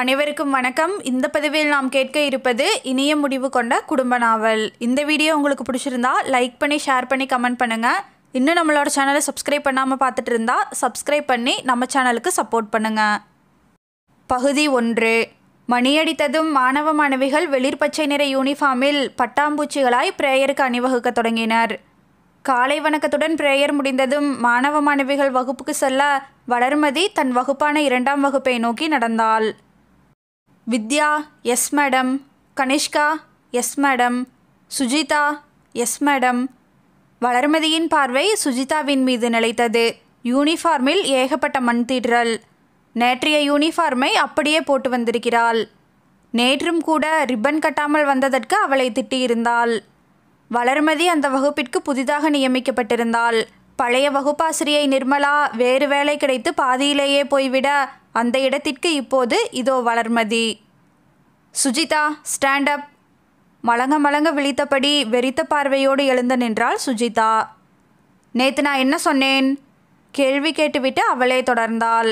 அனைவருக்கும் வணக்கம் இந்த பதிவில் நாம் கேட்க இருப்பது இனிய முடிவு கொண்ட குடும்ப நாவல் இந்த வீடியோ உங்களுக்கு பிடிச்சிருந்தா லைக் பண்ணி ஷேர் பண்ணி கமெண்ட் பண்ணுங்க இன்னும் நம்மளோட சேனலை சப்ஸ்கிரைப் பண்ணாமல் பார்த்துட்டு இருந்தா சப்ஸ்கிரைப் பண்ணி நம்ம சேனலுக்கு சப்போர்ட் பண்ணுங்கள் பகுதி ஒன்று மணியடித்ததும் மாணவ மாணவிகள் வெளிர் பச்சை நிற யூனிஃபார்மில் பட்டாம்பூச்சிகளாய் பிரேயருக்கு அணிவகுக்க தொடங்கினர் காலை வணக்கத்துடன் பிரேயர் முடிந்ததும் மாணவ மாணவிகள் வகுப்புக்கு செல்ல வளர்மதி தன் வகுப்பான இரண்டாம் வகுப்பை நோக்கி நடந்தாள் Vidya yes madam Kanishka yes madam Sujitha yes madam வளர்மதியின் பார்வை சுஜிதாவின் மீது நிலைத்தது யூனிஃபார்மில் ஏகப்பட்ட மண் தீடுறல் நேற்றைய யூனிஃபார்மை அப்படியே போட்டு வந்திருக்கிறாள் நேற்றும் கூட ரிப்பன் கட்டாமல் வந்ததற்கு அவளை திட்டியிருந்தாள் வளர்மதி அந்த வகுப்பிற்கு புதிதாக நியமிக்கப்பட்டிருந்தாள் பழைய வகுப்பாசிரியை நிர்மலா வேறு வேலை கிடைத்து பாதியிலேயே போய்விட அந்த இடத்திற்கு இப்போது இதோ வளர்மதி சுஜிதா ஸ்டாண்ட் அப் மலங்க மலங்க விழித்தபடி வெறித்த பார்வையோடு எழுந்து நின்றாள் சுஜிதா நேத்து நான் என்ன சொன்னேன் கேள்வி கேட்டுவிட்டு அவளே தொடர்ந்தாள்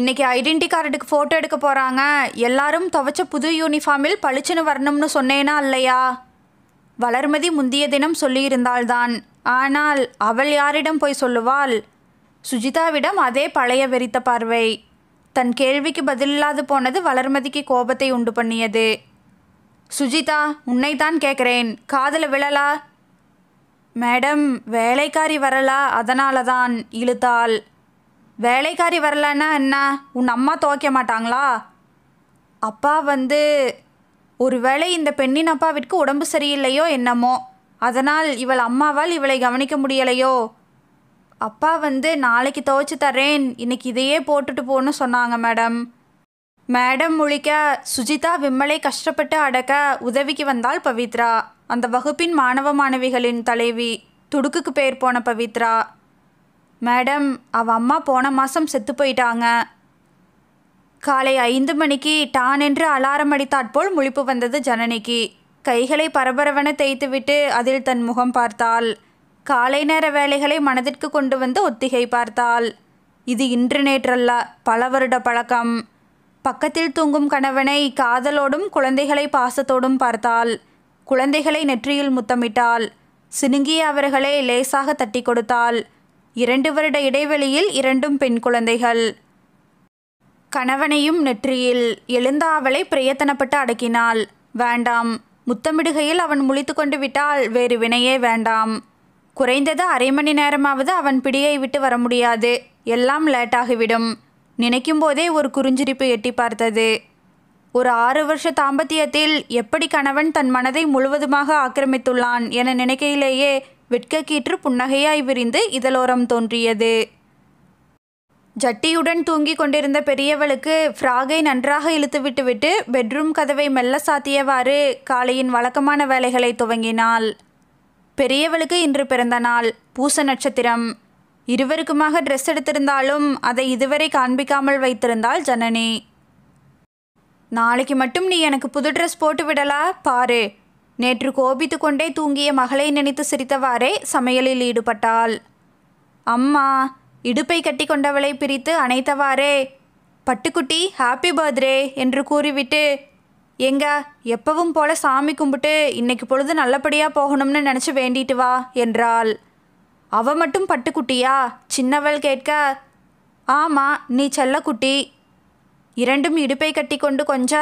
இன்னைக்கு ஐடென்டி கார்டுக்கு ஃபோட்டோ எடுக்க போகிறாங்க எல்லாரும் துவைச்ச புது யூனிஃபார்மில் பளிச்சுன்னு வரணும்னு சொன்னேனா இல்லையா வளர்மதி முந்தைய தினம் சொல்லியிருந்தால்தான் ஆனால் அவள் யாரிடம் போய் சொல்லுவாள் சுஜிதாவிடம் அதே பழைய வெறித்த பார்வை தன் கேள்விக்கு பதிலில்லாது போனது வளர்மதிக்கு கோபத்தை உண்டு பண்ணியது சுஜிதா உன்னைத்தான் கேட்குறேன் காதில் விழலா மேடம் வேலைக்காரி வரலா அதனால தான் இழுத்தாள் வேலைக்காரி வரலன்னா என்ன உன் அம்மா துவைக்க மாட்டாங்களா அப்பா வந்து ஒருவேளை இந்த பெண்ணின் அப்பாவிற்கு உடம்பு சரியில்லையோ என்னமோ அதனால் இவள் அம்மாவால் இவளை கவனிக்க முடியலையோ அப்பா வந்து நாளைக்கு துவைச்சி தரேன் இன்னைக்கு இதையே போட்டுட்டு போன்னு சொன்னாங்க மேடம் மேடம் முழிக்க சுஜிதா விம்மலை கஷ்டப்பட்டு அடக்க உதவிக்கு வந்தாள் பவித்ரா அந்த வகுப்பின் மாணவ மாணவிகளின் தலைவி துடுக்குக்கு பேர் போன பவித்ரா மேடம் அவள் அம்மா போன மாதம் செத்து போயிட்டாங்க காலை ஐந்து மணிக்கு டான் என்று அலாரம் அடித்தாற்போல் முழிப்பு வந்தது ஜனனிக்கு கைகளை பரபரவன தேய்த்துவிட்டு அதில் தன் முகம் பார்த்தாள் காலை நேர வேலைகளை மனதிற்கு கொண்டு வந்து ஒத்திகை பார்த்தாள் இது இன்று நேற்றல்ல பல வருட பழக்கம் பக்கத்தில் தூங்கும் கணவனை காதலோடும் குழந்தைகளை பாசத்தோடும் பார்த்தாள் குழந்தைகளை நெற்றியில் முத்தமிட்டாள் சினுங்கி அவர்களை லேசாக தட்டி கொடுத்தாள் இரண்டு வருட இடைவெளியில் இரண்டும் பெண் குழந்தைகள் கணவனையும் நெற்றியில் எழுந்த அவளை பிரயத்தனப்பட்டு அடக்கினாள் வேண்டாம் முத்தமிடுகையில் அவன் முழித்து கொண்டு விட்டால் வேறு வினையே வேண்டாம் குறைந்தது அரை மணி நேரமாவது அவன் பிடியை விட்டு வர முடியாது எல்லாம் லேட்டாகிவிடும் நினைக்கும் போதே ஒரு குறிஞ்சிரிப்பு எட்டி பார்த்தது ஒரு ஆறு வருஷ தாம்பத்தியத்தில் எப்படி கணவன் தன் மனதை முழுவதுமாக ஆக்கிரமித்துள்ளான் என நினைக்கையிலேயே வெட்கக்கீற்று புன்னகையாய் விரிந்து இதழோரம் தோன்றியது ஜட்டியுடன் தூங்கிக் கொண்டிருந்த பெரியவளுக்கு ஃப்ராகை நன்றாக இழுத்துவிட்டுவிட்டு பெட்ரூம் கதவை மெல்ல சாத்தியவாறு காலையின் வழக்கமான வேலைகளை துவங்கினாள் பெரியவளுக்கு இன்று பிறந்த நாள் பூச நட்சத்திரம் இருவருக்குமாக ட்ரெஸ் எடுத்திருந்தாலும் அதை இதுவரை காண்பிக்காமல் வைத்திருந்தாள் ஜனனி நாளைக்கு மட்டும் நீ எனக்கு புது ட்ரெஸ் போட்டு விடலா பாரு நேற்று கோபித்து கொண்டே தூங்கிய மகளை நினைத்து சிரித்தவாறே சமையலில் ஈடுபட்டாள் அம்மா இடுப்பை கட்டி கொண்டவளை பிரித்து அணைத்தவாறே பட்டுக்குட்டி ஹாப்பி பர்த்டே என்று கூறிவிட்டு எங்க எப்பவும் போல சாமி கும்பிட்டு இன்னைக்கு பொழுது நல்லபடியாக போகணும்னு நினச்சி வேண்டிட்டு வா என்றாள் அவ மட்டும் பட்டுக்குட்டியா சின்னவள் கேட்க ஆமாம் நீ செல்லக்குட்டி இரண்டும் இடுப்பை கட்டி கொண்டு கொஞ்ச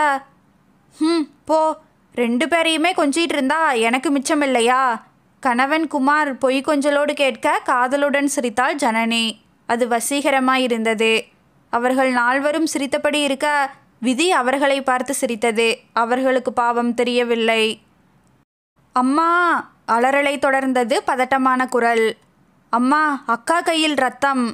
ம் போ ரெண்டு பேரையுமே கொஞ்சிட்டு இருந்தா எனக்கு மிச்சம் இல்லையா கணவன் குமார் பொய் கொஞ்சலோடு கேட்க காதலுடன் சிரித்தாள் ஜனனி அது வசீகரமாயிருந்தது அவர்கள் நால்வரும் சிரித்தபடி இருக்க விதி அவர்களை பார்த்து சிரித்தது அவர்களுக்கு பாவம் தெரியவில்லை அம்மா அலறலை தொடர்ந்தது பதட்டமான குரல் அம்மா அக்கா கையில் ரத்தம்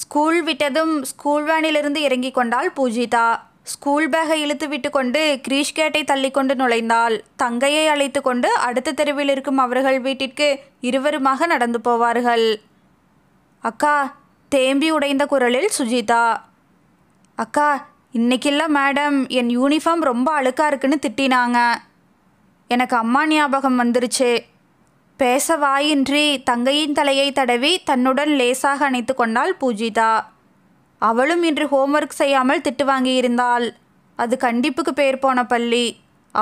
ஸ்கூல் விட்டதும் ஸ்கூல் வேனிலிருந்து இறங்கி கொண்டாள் பூஜிதா ஸ்கூல் பேகை இழுத்து விட்டு கொண்டு கிரீஷ்கேட்டை தள்ளிக்கொண்டு நுழைந்தாள் தங்கையை அழைத்து கொண்டு அடுத்த தெருவில் இருக்கும் அவர்கள் வீட்டிற்கு இருவருமாக நடந்து போவார்கள் அக்கா தேம்பி உடைந்த குரலில் சுஜிதா அக்கா இன்றைக்கெல்லாம் மேடம் என் யூனிஃபார்ம் ரொம்ப அழுக்காக இருக்குன்னு திட்டினாங்க எனக்கு அம்மா ஞாபகம் வந்துருச்சு பேச வாயின்றி தங்கையின் தலையை தடவி தன்னுடன் லேசாக அணைத்து கொண்டாள் பூஜிதா அவளும் இன்று ஹோம்ஒர்க் செய்யாமல் திட்டு வாங்கியிருந்தாள் அது கண்டிப்புக்கு பேர் போன பள்ளி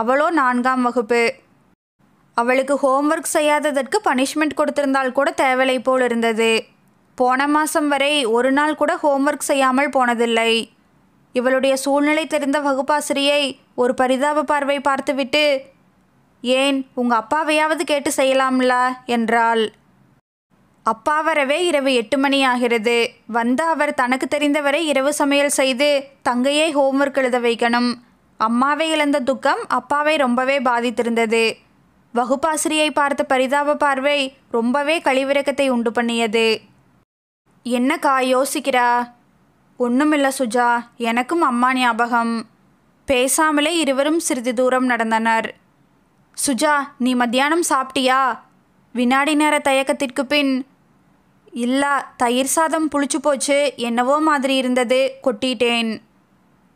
அவளோ நான்காம் வகுப்பு அவளுக்கு ஹோம்ஒர்க் செய்யாததற்கு பனிஷ்மெண்ட் கொடுத்திருந்தால் கூட தேவலை போல் இருந்தது போன மாதம் வரை ஒரு நாள் கூட ஹோம்ஒர்க் செய்யாமல் போனதில்லை இவளுடைய சூழ்நிலை தெரிந்த வகுப்பாசிரியை ஒரு பரிதாப பார்வை பார்த்துவிட்டு ஏன் உங்கள் அப்பாவையாவது கேட்டு செய்யலாம்ல என்றாள் அப்பா வரவே இரவு எட்டு மணி ஆகிறது வந்த அவர் தனக்கு தெரிந்தவரை இரவு சமையல் செய்து தங்கையை ஹோம்ஒர்க் எழுத வைக்கணும் அம்மாவை இழந்த துக்கம் அப்பாவை ரொம்பவே பாதித்திருந்தது வகுப்பாசிரியை பார்த்த பரிதாப பார்வை ரொம்பவே கழிவிறக்கத்தை உண்டு பண்ணியது என்னக்கா யோசிக்கிறா ஒன்றுமில்ல சுஜா எனக்கும் அம்மா ஞாபகம் பேசாமலே இருவரும் சிறிது தூரம் நடந்தனர் சுஜா நீ மத்தியானம் சாப்பிட்டியா வினாடி நேர தயக்கத்திற்கு பின் இல்லா தயிர் சாதம் புளிச்சு போச்சு என்னவோ மாதிரி இருந்தது கொட்டிட்டேன்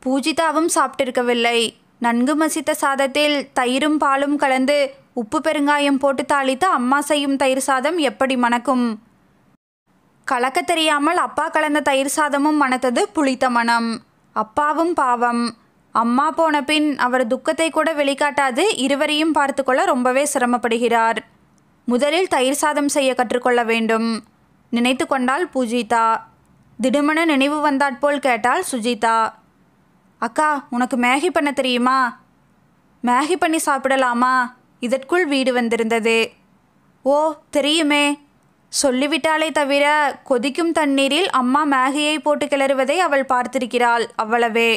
பூஜிதாவும் சாப்பிட்டிருக்கவில்லை நன்கு மசித்த சாதத்தில் தயிரும் பாலும் கலந்து உப்பு பெருங்காயம் போட்டு தாளித்து அம்மா செய்யும் தயிர் சாதம் எப்படி மணக்கும் கலக்க தெரியாமல் அப்பா கலந்த தயிர் சாதமும் மணத்தது புளித்த மனம் அப்பாவும் பாவம் அம்மா போன பின் அவர் துக்கத்தை கூட வெளிக்காட்டாது இருவரையும் பார்த்து கொள்ள ரொம்பவே சிரமப்படுகிறார் முதலில் தயிர் சாதம் செய்ய கற்றுக்கொள்ள வேண்டும் நினைத்து கொண்டால் பூஜிதா திடுமன நினைவு வந்தாற்போல் கேட்டால் சுஜிதா அக்கா உனக்கு மேகி பண்ண தெரியுமா மேகி பண்ணி சாப்பிடலாமா இதற்குள் வீடு வந்திருந்தது ஓ தெரியுமே சொல்லிவிட்டாளே தவிர கொதிக்கும் தண்ணீரில் அம்மா மேகியை போட்டு கிளறுவதை அவள் பார்த்திருக்கிறாள் அவ்வளவே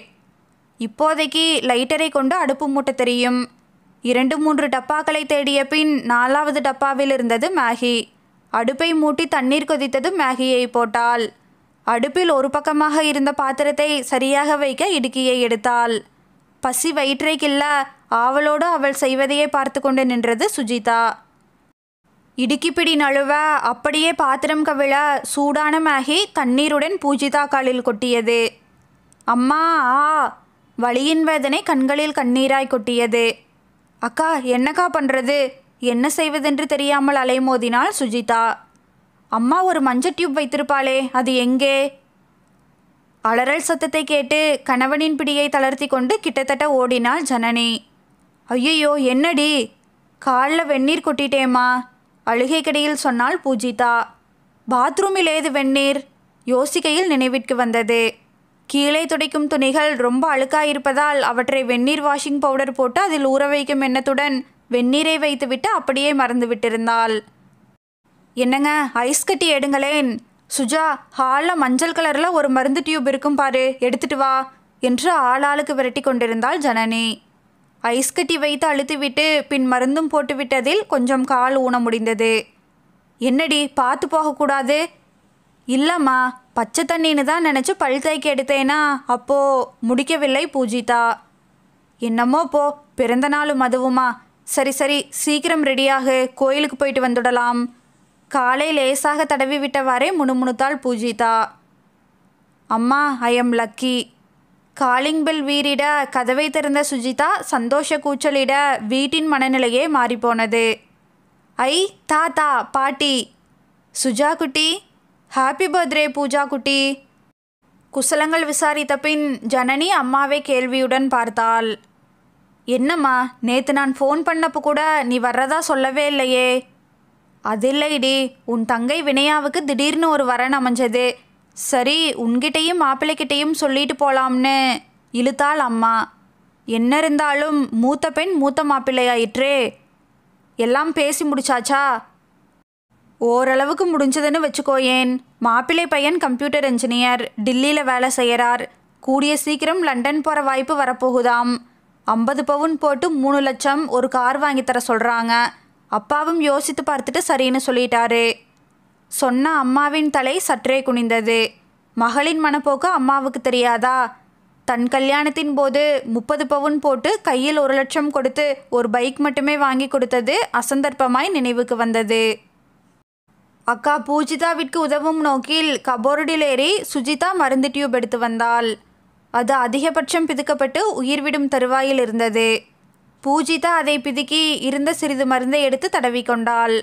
இப்போதைக்கு லைட்டரை கொண்டு அடுப்பு மூட்ட தெரியும் இரண்டு மூன்று டப்பாக்களை தேடிய பின் நாலாவது டப்பாவில் இருந்தது மேகி அடுப்பை மூட்டி தண்ணீர் கொதித்தது மேகியை போட்டாள் அடுப்பில் ஒரு பக்கமாக இருந்த பாத்திரத்தை சரியாக வைக்க இடுக்கியை எடுத்தாள் பசி வயிற்றைக்கில்ல ஆவலோடு அவள் செய்வதையே பார்த்து கொண்டு நின்றது சுஜிதா இடுக்கிப்பிடி நழுவ அப்படியே பாத்திரம் கவிழ சூடான மேகி தண்ணீருடன் பூஜிதா காலில் கொட்டியது அம்மா ஆ வலியின் வேதனை கண்களில் கண்ணீராய் கொட்டியது அக்கா என்னக்கா பண்ணுறது என்ன செய்வதென்று தெரியாமல் அலைமோதினாள் சுஜிதா அம்மா ஒரு மஞ்சள் டியூப் வைத்திருப்பாளே அது எங்கே அலறல் சத்தத்தை கேட்டு கணவனின் பிடியை தளர்த்தி கொண்டு கிட்டத்தட்ட ஓடினாள் ஜனனி ஐயையோ என்னடி காலில் வெந்நீர் கொட்டிட்டேம்மா கடையில் சொன்னால் பூஜிதா பாத்ரூமில் ஏது வெந்நீர் யோசிக்கையில் நினைவிற்கு வந்தது கீழே துடைக்கும் துணிகள் ரொம்ப அழுக்காயிருப்பதால் அவற்றை வெந்நீர் வாஷிங் பவுடர் போட்டு அதில் ஊற வைக்கும் எண்ணத்துடன் வெந்நீரை வைத்துவிட்டு அப்படியே மறந்துவிட்டிருந்தாள் என்னங்க ஐஸ் கட்டி எடுங்களேன் சுஜா ஹாலில் மஞ்சள் கலரில் ஒரு மருந்து டியூப் இருக்கும் பாரு எடுத்துட்டு வா என்று ஆளாளுக்கு விரட்டி கொண்டிருந்தாள் ஜனனி ஐஸ் கட்டி வைத்து அழுத்திவிட்டு பின் மருந்தும் போட்டுவிட்டதில் கொஞ்சம் கால் ஊன முடிந்தது என்னடி பார்த்து போகக்கூடாது இல்லைம்மா பச்சை தண்ணின்னு தான் நினச்சி பல் தேய்க்க எடுத்தேனா அப்போது முடிக்கவில்லை பூஜிதா என்னமோ போ பிறந்த நாளும் அதுவுமா சரி சரி சீக்கிரம் ரெடியாக கோயிலுக்கு போயிட்டு வந்துடலாம் காலை லேசாக தடவி விட்டவாறே முணுமுணுத்தாள் பூஜிதா அம்மா I am lucky calling bell வீரிட கதவை திறந்த சுஜிதா சந்தோஷ கூச்சலிட வீட்டின் மனநிலையே மாறிப்போனது ஐ தாத்தா பாட்டி சுஜா குட்டி ஹாப்பி பர்த்டே பூஜா குட்டி குசலங்கள் விசாரித்த பின் ஜனனி அம்மாவை கேள்வியுடன் பார்த்தாள் என்னம்மா நேற்று நான் ஃபோன் பண்ணப்போ கூட நீ வர்றதா சொல்லவே இல்லையே அது இல்லைடி உன் தங்கை வினயாவுக்கு திடீர்னு ஒரு வரன் அமைஞ்சது சரி உன்கிட்டையும் மாப்பிள்ளைக்கிட்டையும் சொல்லிட்டு போலாம்னு இழுத்தாள் அம்மா என்ன இருந்தாலும் மூத்த பெண் மூத்த மாப்பிள்ளையாயிற்றே எல்லாம் பேசி முடிச்சாச்சா ஓரளவுக்கு முடிஞ்சதுன்னு வச்சுக்கோயேன் மாப்பிள்ளை பையன் கம்ப்யூட்டர் இன்ஜினியர் டில்லியில் வேலை செய்கிறார் கூடிய சீக்கிரம் லண்டன் போகிற வாய்ப்பு வரப்போகுதாம் ஐம்பது பவுன் போட்டு மூணு லட்சம் ஒரு கார் வாங்கித்தர தர சொல்கிறாங்க அப்பாவும் யோசித்து பார்த்துட்டு சரின்னு சொல்லிட்டாரு சொன்ன அம்மாவின் தலை சற்றே குனிந்தது மகளின் மனப்போக்கு அம்மாவுக்கு தெரியாதா தன் கல்யாணத்தின் போது முப்பது பவுன் போட்டு கையில் ஒரு லட்சம் கொடுத்து ஒரு பைக் மட்டுமே வாங்கி கொடுத்தது அசந்தர்ப்பமாய் நினைவுக்கு வந்தது அக்கா பூஜிதாவிற்கு உதவும் நோக்கில் கபோர்டில் ஏறி சுஜிதா மருந்து டியூப் எடுத்து வந்தாள் அது அதிகபட்சம் பிதுக்கப்பட்டு உயிர்விடும் தருவாயில் இருந்தது பூஜிதா அதை பிதுக்கி இருந்த சிறிது மருந்தை எடுத்து தடவிக்கொண்டாள்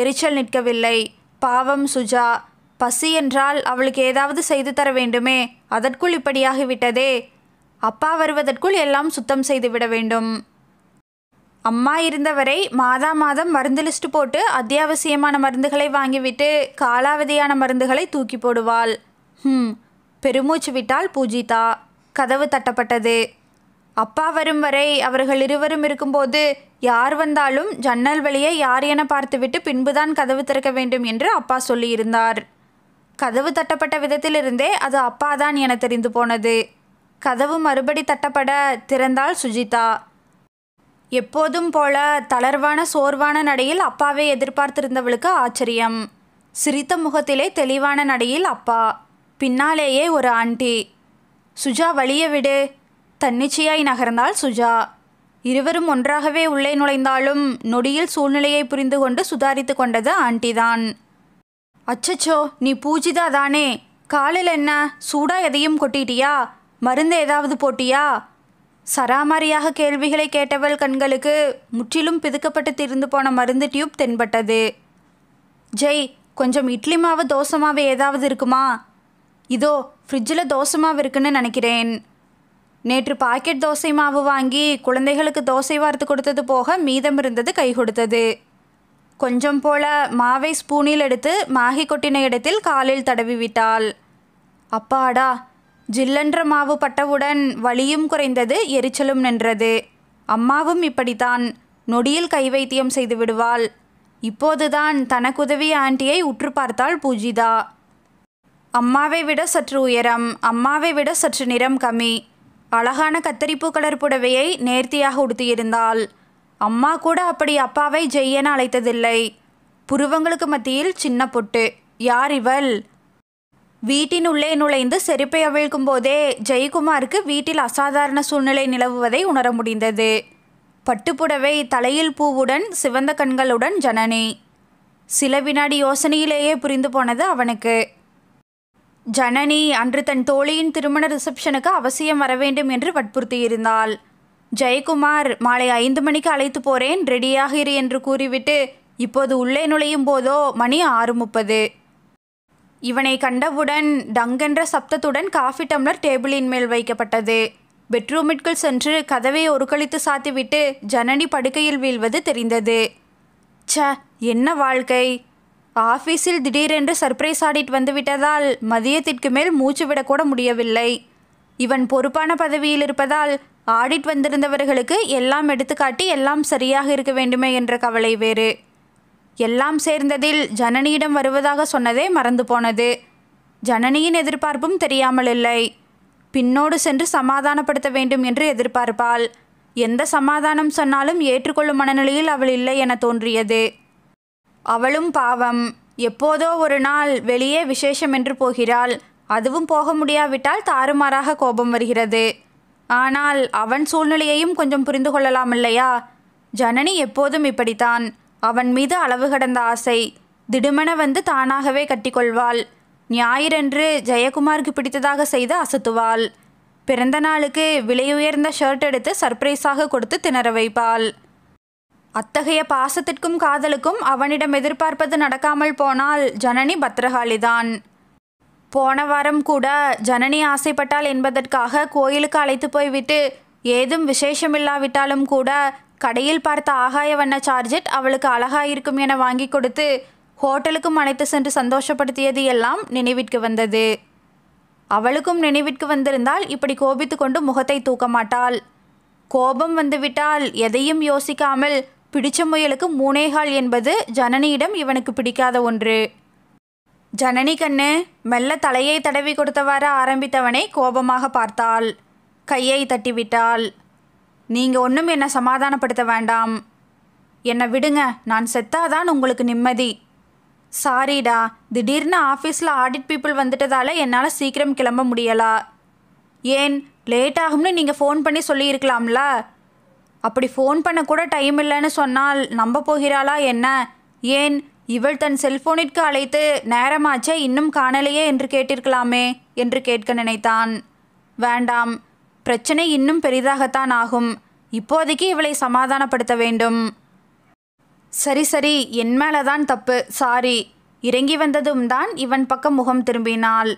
எரிச்சல் நிற்கவில்லை பாவம் சுஜா பசி என்றால் அவளுக்கு ஏதாவது செய்து தர வேண்டுமே அதற்குள் இப்படியாகிவிட்டதே அப்பா வருவதற்குள் எல்லாம் சுத்தம் செய்துவிட வேண்டும் அம்மா இருந்தவரை மாதா மாதம் மருந்து லிஸ்ட் போட்டு அத்தியாவசியமான மருந்துகளை வாங்கிவிட்டு காலாவதியான மருந்துகளை தூக்கி போடுவாள் ம் பெருமூச்சு விட்டால் பூஜிதா கதவு தட்டப்பட்டது அப்பா வரும் வரை அவர்கள் இருவரும் இருக்கும்போது யார் வந்தாலும் ஜன்னல் வழியை யார் என பார்த்துவிட்டு பின்புதான் கதவு திறக்க வேண்டும் என்று அப்பா சொல்லியிருந்தார் கதவு தட்டப்பட்ட விதத்திலிருந்தே அது அப்பா தான் என தெரிந்து போனது கதவு மறுபடி தட்டப்பட திறந்தாள் சுஜிதா எப்போதும் போல தளர்வான சோர்வான நடையில் அப்பாவை எதிர்பார்த்திருந்தவளுக்கு ஆச்சரியம் சிரித்த முகத்திலே தெளிவான நடையில் அப்பா பின்னாலேயே ஒரு ஆண்டி சுஜா வழிய விடு தன்னிச்சையாய் நகர்ந்தாள் சுஜா இருவரும் ஒன்றாகவே உள்ளே நுழைந்தாலும் நொடியில் சூழ்நிலையை புரிந்து கொண்டு சுதாரித்து கொண்டது ஆண்டிதான் அச்சச்சோ நீ பூஜிதா தானே காலில் என்ன சூடா எதையும் கொட்டிட்டியா மருந்து ஏதாவது போட்டியா சராமாரியாக கேள்விகளை கேட்டவள் கண்களுக்கு முற்றிலும் பிதுக்கப்பட்டு திரிந்து போன மருந்து டியூப் தென்பட்டது ஜெய் கொஞ்சம் இட்லி மாவு தோசை மாவு ஏதாவது இருக்குமா இதோ ஃப்ரிட்ஜில் தோசை மாவு இருக்குன்னு நினைக்கிறேன் நேற்று பாக்கெட் தோசை மாவு வாங்கி குழந்தைகளுக்கு தோசை வார்த்து கொடுத்தது போக மீதம் இருந்தது கை கொடுத்தது கொஞ்சம் போல மாவை ஸ்பூனில் எடுத்து மாகி கொட்டின இடத்தில் காலில் தடவி விட்டாள் அப்பாடா ஜில்லென்ற மாவு பட்டவுடன் வலியும் குறைந்தது எரிச்சலும் நின்றது அம்மாவும் இப்படித்தான் நொடியில் கை வைத்தியம் செய்து விடுவாள் இப்போதுதான் தனக்குதவி ஆண்டியை உற்று பார்த்தாள் பூஜிதா அம்மாவை விட சற்று உயரம் அம்மாவை விட சற்று நிறம் கம்மி அழகான கத்தரிப்பூ கலர் புடவையை நேர்த்தியாக உடுத்தியிருந்தாள் அம்மா கூட அப்படி அப்பாவை ஜெய்யன அழைத்ததில்லை புருவங்களுக்கு மத்தியில் சின்ன பொட்டு யார் இவள் வீட்டின் உள்ளே நுழைந்து செருப்பை அவிழ்க்கும் போதே ஜெயக்குமாருக்கு வீட்டில் அசாதாரண சூழ்நிலை நிலவுவதை உணர முடிந்தது பட்டுப்புடவை தலையில் பூவுடன் சிவந்த கண்களுடன் ஜனனி சில வினாடி யோசனையிலேயே புரிந்து போனது அவனுக்கு ஜனனி அன்று தன் தோழியின் திருமண ரிசப்ஷனுக்கு அவசியம் வர வேண்டும் என்று வற்புறுத்தியிருந்தாள் ஜெயக்குமார் மாலை ஐந்து மணிக்கு அழைத்து போறேன் ரெடியாக இரு என்று கூறிவிட்டு இப்போது உள்ளே நுழையும் போதோ மணி ஆறு முப்பது இவனை கண்டவுடன் டங்கென்ற சப்தத்துடன் காஃபி டம்ளர் டேபிளின் மேல் வைக்கப்பட்டது பெட்ரூமிற்குள் சென்று கதவை ஒருக்கழித்து சாத்திவிட்டு ஜனனி படுக்கையில் வீழ்வது தெரிந்தது ச என்ன வாழ்க்கை ஆஃபீஸில் திடீரென்று சர்ப்ரைஸ் ஆடிட் வந்துவிட்டதால் மதியத்திற்கு மேல் மூச்சு விடக்கூட முடியவில்லை இவன் பொறுப்பான பதவியில் இருப்பதால் ஆடிட் வந்திருந்தவர்களுக்கு எல்லாம் எடுத்துக்காட்டி எல்லாம் சரியாக இருக்க வேண்டுமே என்ற கவலை வேறு எல்லாம் சேர்ந்ததில் ஜனனியிடம் வருவதாக சொன்னதே மறந்து போனது ஜனனியின் எதிர்பார்ப்பும் தெரியாமல் இல்லை பின்னோடு சென்று சமாதானப்படுத்த வேண்டும் என்று எதிர்பார்ப்பாள் எந்த சமாதானம் சொன்னாலும் ஏற்றுக்கொள்ளும் மனநிலையில் அவள் இல்லை என தோன்றியது அவளும் பாவம் எப்போதோ ஒரு நாள் வெளியே விசேஷம் என்று போகிறாள் அதுவும் போக முடியாவிட்டால் தாறுமாறாக கோபம் வருகிறது ஆனால் அவன் சூழ்நிலையையும் கொஞ்சம் புரிந்து கொள்ளலாம் இல்லையா ஜனனி எப்போதும் இப்படித்தான் அவன் மீது அளவு கடந்த ஆசை திடுமென வந்து தானாகவே கட்டிக்கொள்வாள் ஞாயிறன்று ஜெயக்குமாருக்கு பிடித்ததாக செய்து அசத்துவாள் பிறந்த நாளுக்கு விலையுயர்ந்த ஷர்ட் எடுத்து சர்ப்ரைஸாக கொடுத்து திணற வைப்பாள் அத்தகைய பாசத்திற்கும் காதலுக்கும் அவனிடம் எதிர்பார்ப்பது நடக்காமல் போனால் ஜனனி பத்ரகாளிதான் போன வாரம் கூட ஜனனி ஆசைப்பட்டாள் என்பதற்காக கோயிலுக்கு அழைத்து போய்விட்டு ஏதும் விசேஷமில்லாவிட்டாலும் கூட கடையில் பார்த்த ஆகாய வண்ண சார்ஜெட் அவளுக்கு அழகாயிருக்கும் என வாங்கி கொடுத்து ஹோட்டலுக்கும் அழைத்து சென்று சந்தோஷப்படுத்தியது எல்லாம் நினைவிற்கு வந்தது அவளுக்கும் நினைவிற்கு வந்திருந்தால் இப்படி கோபித்து கொண்டு முகத்தை தூக்க மாட்டாள் கோபம் வந்துவிட்டால் எதையும் யோசிக்காமல் பிடிச்ச முயலுக்கு மூனேகால் என்பது ஜனனியிடம் இவனுக்கு பிடிக்காத ஒன்று ஜனனி கண்ணு மெல்ல தலையை தடவி கொடுத்தவாறு ஆரம்பித்தவனை கோபமாக பார்த்தாள் கையை தட்டிவிட்டாள் நீங்கள் ஒன்றும் என்னை சமாதானப்படுத்த வேண்டாம் என்னை விடுங்க நான் செத்தாதான் உங்களுக்கு நிம்மதி சாரிடா திடீர்னு ஆஃபீஸில் ஆடிட் பீப்புள் வந்துட்டதால என்னால் சீக்கிரம் கிளம்ப முடியலா ஏன் லேட் ஆகும்னு நீங்கள் ஃபோன் பண்ணி சொல்லியிருக்கலாம்ல அப்படி ஃபோன் பண்ண கூட டைம் இல்லைன்னு சொன்னால் நம்ப போகிறாளா என்ன ஏன் இவள் தன் செல்போனிற்கு அழைத்து நேரமாச்சே இன்னும் காணலையே என்று கேட்டிருக்கலாமே என்று கேட்க நினைத்தான் வேண்டாம் பிரச்சனை இன்னும் பெரிதாகத்தான் ஆகும் இப்போதைக்கு இவளை சமாதானப்படுத்த வேண்டும் சரி சரி என் மேலே தான் தப்பு சாரி இறங்கி வந்ததும் தான் இவன் பக்கம் முகம் திரும்பினாள்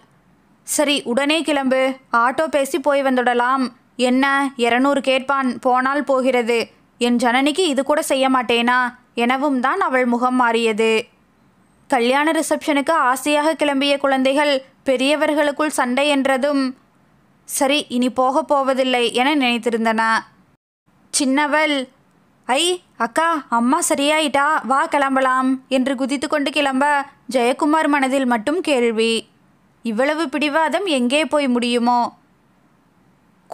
சரி உடனே கிளம்பு ஆட்டோ பேசி போய் வந்துடலாம் என்ன இரநூறு கேட்பான் போனால் போகிறது என் ஜனனிக்கு இது கூட செய்ய மாட்டேனா எனவும் தான் அவள் முகம் மாறியது கல்யாண ரிசப்ஷனுக்கு ஆசையாக கிளம்பிய குழந்தைகள் பெரியவர்களுக்குள் சண்டை என்றதும் சரி இனி போக போவதில்லை என நினைத்திருந்தன சின்னவள் ஐ அக்கா அம்மா சரியாயிட்டா வா கிளம்பலாம் என்று குதித்து கொண்டு கிளம்ப ஜெயக்குமார் மனதில் மட்டும் கேள்வி இவ்வளவு பிடிவாதம் எங்கே போய் முடியுமோ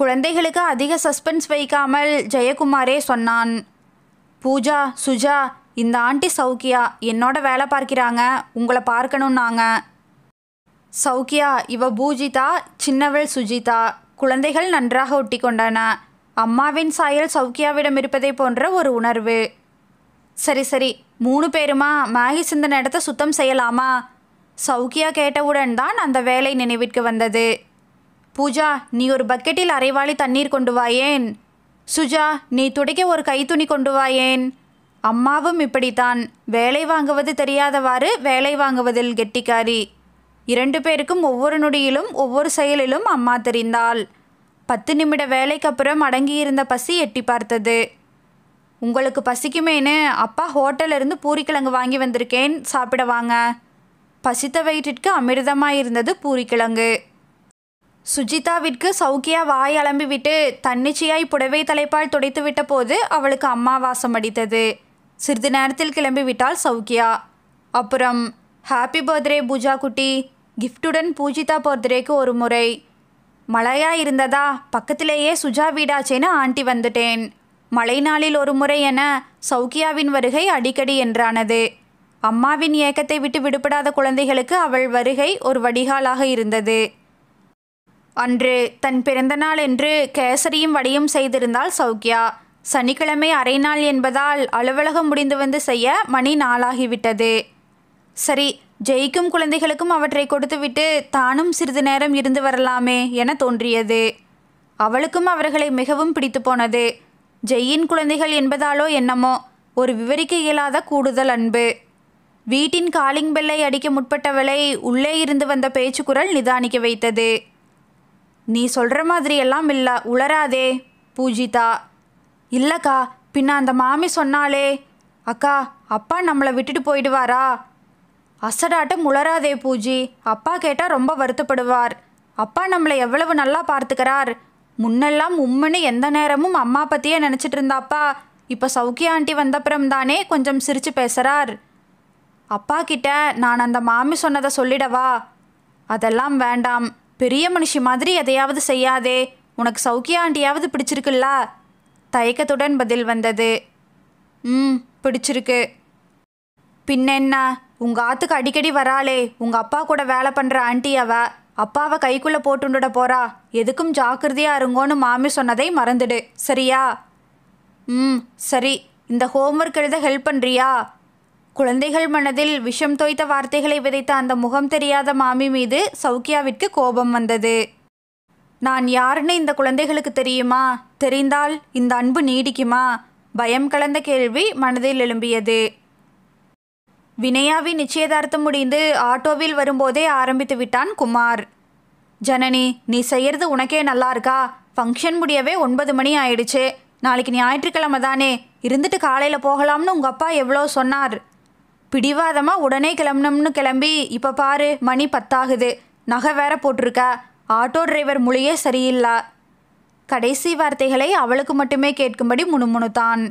குழந்தைகளுக்கு அதிக சஸ்பென்ஸ் வைக்காமல் ஜெயக்குமாரே சொன்னான் பூஜா சுஜா இந்த ஆண்டி சௌக்கியா என்னோட வேலை பார்க்கிறாங்க உங்களை பார்க்கணுன்னாங்க சௌக்கியா இவ பூஜிதா சின்னவள் சுஜிதா குழந்தைகள் நன்றாக ஒட்டி கொண்டன அம்மாவின் சாயல் சௌக்கியாவிடம் இருப்பதை போன்ற ஒரு உணர்வு சரி சரி மூணு பேருமா மேகி சிந்தன இடத்த சுத்தம் செய்யலாமா சௌக்கியா கேட்டவுடன் தான் அந்த வேலை நினைவிற்கு வந்தது பூஜா நீ ஒரு பக்கெட்டில் அரைவாளி தண்ணீர் கொண்டு வாயேன் சுஜா நீ துடைக்க ஒரு கைத்துணி கொண்டு வாயேன் அம்மாவும் இப்படித்தான் வேலை வாங்குவது தெரியாதவாறு வேலை வாங்குவதில் கெட்டிக்காரி இரண்டு பேருக்கும் ஒவ்வொரு நொடியிலும் ஒவ்வொரு செயலிலும் அம்மா தெரிந்தாள் பத்து நிமிட வேலைக்கு அப்புறம் அடங்கியிருந்த பசி எட்டி பார்த்தது உங்களுக்கு பசிக்குமேனு அப்பா ஹோட்டலிருந்து பூரிக்கிழங்கு வாங்கி வந்திருக்கேன் சாப்பிட வாங்க பசித்த வயிற்றிற்கு அமிர்தமாக இருந்தது பூரிக்கிழங்கு சுஜிதாவிற்கு சௌக்கியா வாய் அலம்பிவிட்டு தன்னிச்சையாய் புடவை தலைப்பால் துடைத்துவிட்ட போது அவளுக்கு அம்மா வாசம் அடித்தது சிறிது நேரத்தில் கிளம்பிவிட்டாள் சௌக்கியா அப்புறம் ஹாப்பி பர்த்டே பூஜா குட்டி கிஃப்டுடன் பூஜிதா பர்த்டேக்கு ஒரு முறை மழையா இருந்ததா பக்கத்திலேயே சுஜா வீடாச்சேன்னு ஆண்டி வந்துட்டேன் மழை நாளில் ஒரு முறை என சௌக்கியாவின் வருகை அடிக்கடி என்றானது அம்மாவின் ஏக்கத்தை விட்டு விடுபடாத குழந்தைகளுக்கு அவள் வருகை ஒரு வடிகாலாக இருந்தது அன்று தன் பிறந்தநாள் என்று கேசரியும் வடையும் செய்திருந்தாள் சௌக்கியா சனிக்கிழமை அரை நாள் என்பதால் அலுவலகம் முடிந்து வந்து செய்ய மணி நாளாகிவிட்டது சரி ஜெயிக்கும் குழந்தைகளுக்கும் அவற்றை கொடுத்துவிட்டு தானும் சிறிது நேரம் இருந்து வரலாமே என தோன்றியது அவளுக்கும் அவர்களை மிகவும் பிடித்து போனது ஜெயின் குழந்தைகள் என்பதாலோ என்னமோ ஒரு விவரிக்க இயலாத கூடுதல் அன்பு வீட்டின் காலிங் பெல்லை அடிக்க முற்பட்டவளை உள்ளே இருந்து வந்த பேச்சுக்குரல் நிதானிக்க வைத்தது நீ சொல்கிற மாதிரி எல்லாம் இல்லை உளராதே பூஜிதா இல்லைக்கா பின்ன அந்த மாமி சொன்னாலே அக்கா அப்பா நம்மளை விட்டுட்டு போயிடுவாரா அசடாட்டம் உளராதே பூஜி அப்பா கேட்டால் ரொம்ப வருத்தப்படுவார் அப்பா நம்மளை எவ்வளவு நல்லா பார்த்துக்கிறார் முன்னெல்லாம் உம்முன்னு எந்த நேரமும் அம்மா பற்றியே நினச்சிட்டு இருந்தாப்பா இப்போ சௌக்கியா ஆண்டி வந்தப்புறம் தானே கொஞ்சம் சிரித்து பேசுகிறார் அப்பா கிட்ட நான் அந்த மாமி சொன்னதை சொல்லிடவா அதெல்லாம் வேண்டாம் பெரிய மனுஷி மாதிரி எதையாவது செய்யாதே உனக்கு சௌக்கியா ஆண்டியாவது பிடிச்சிருக்குல்ல தயக்கத்துடன் பதில் வந்தது ம் பிடிச்சிருக்கு பின்னென்ன உங்கள் ஆத்துக்கு அடிக்கடி வராளே உங்கள் அப்பா கூட வேலை பண்ணுற ஆண்டி அவ அப்பாவை கைக்குள்ளே போட்டுண்டுட போகிறா எதுக்கும் ஜாக்கிரதையாக இருங்கோன்னு மாமி சொன்னதை மறந்துடு சரியா ம் சரி இந்த ஹோம்ஒர்க் எழுத ஹெல்ப் பண்ணுறியா குழந்தைகள் மனதில் விஷம் தோய்த்த வார்த்தைகளை விதைத்த அந்த முகம் தெரியாத மாமி மீது சௌக்கியாவிற்கு கோபம் வந்தது நான் யாருன்னு இந்த குழந்தைகளுக்கு தெரியுமா தெரிந்தால் இந்த அன்பு நீடிக்குமா பயம் கலந்த கேள்வி மனதில் எழும்பியது வினயாவின் நிச்சயதார்த்தம் முடிந்து ஆட்டோவில் வரும்போதே ஆரம்பித்து விட்டான் குமார் ஜனனி நீ செய்யறது உனக்கே நல்லா இருக்கா ஃபங்க்ஷன் முடியவே ஒன்பது மணி ஆயிடுச்சு நாளைக்கு ஞாயிற்றுக்கிழமை தானே இருந்துட்டு காலையில் போகலாம்னு உங்கள் அப்பா எவ்வளோ சொன்னார் பிடிவாதமாக உடனே கிளம்பணும்னு கிளம்பி இப்போ பாரு மணி பத்தாகுது நகை வேற போட்டிருக்கா ஆட்டோ டிரைவர் மொழியே சரியில்லா கடைசி வார்த்தைகளை அவளுக்கு மட்டுமே கேட்கும்படி முணுமுணுத்தான்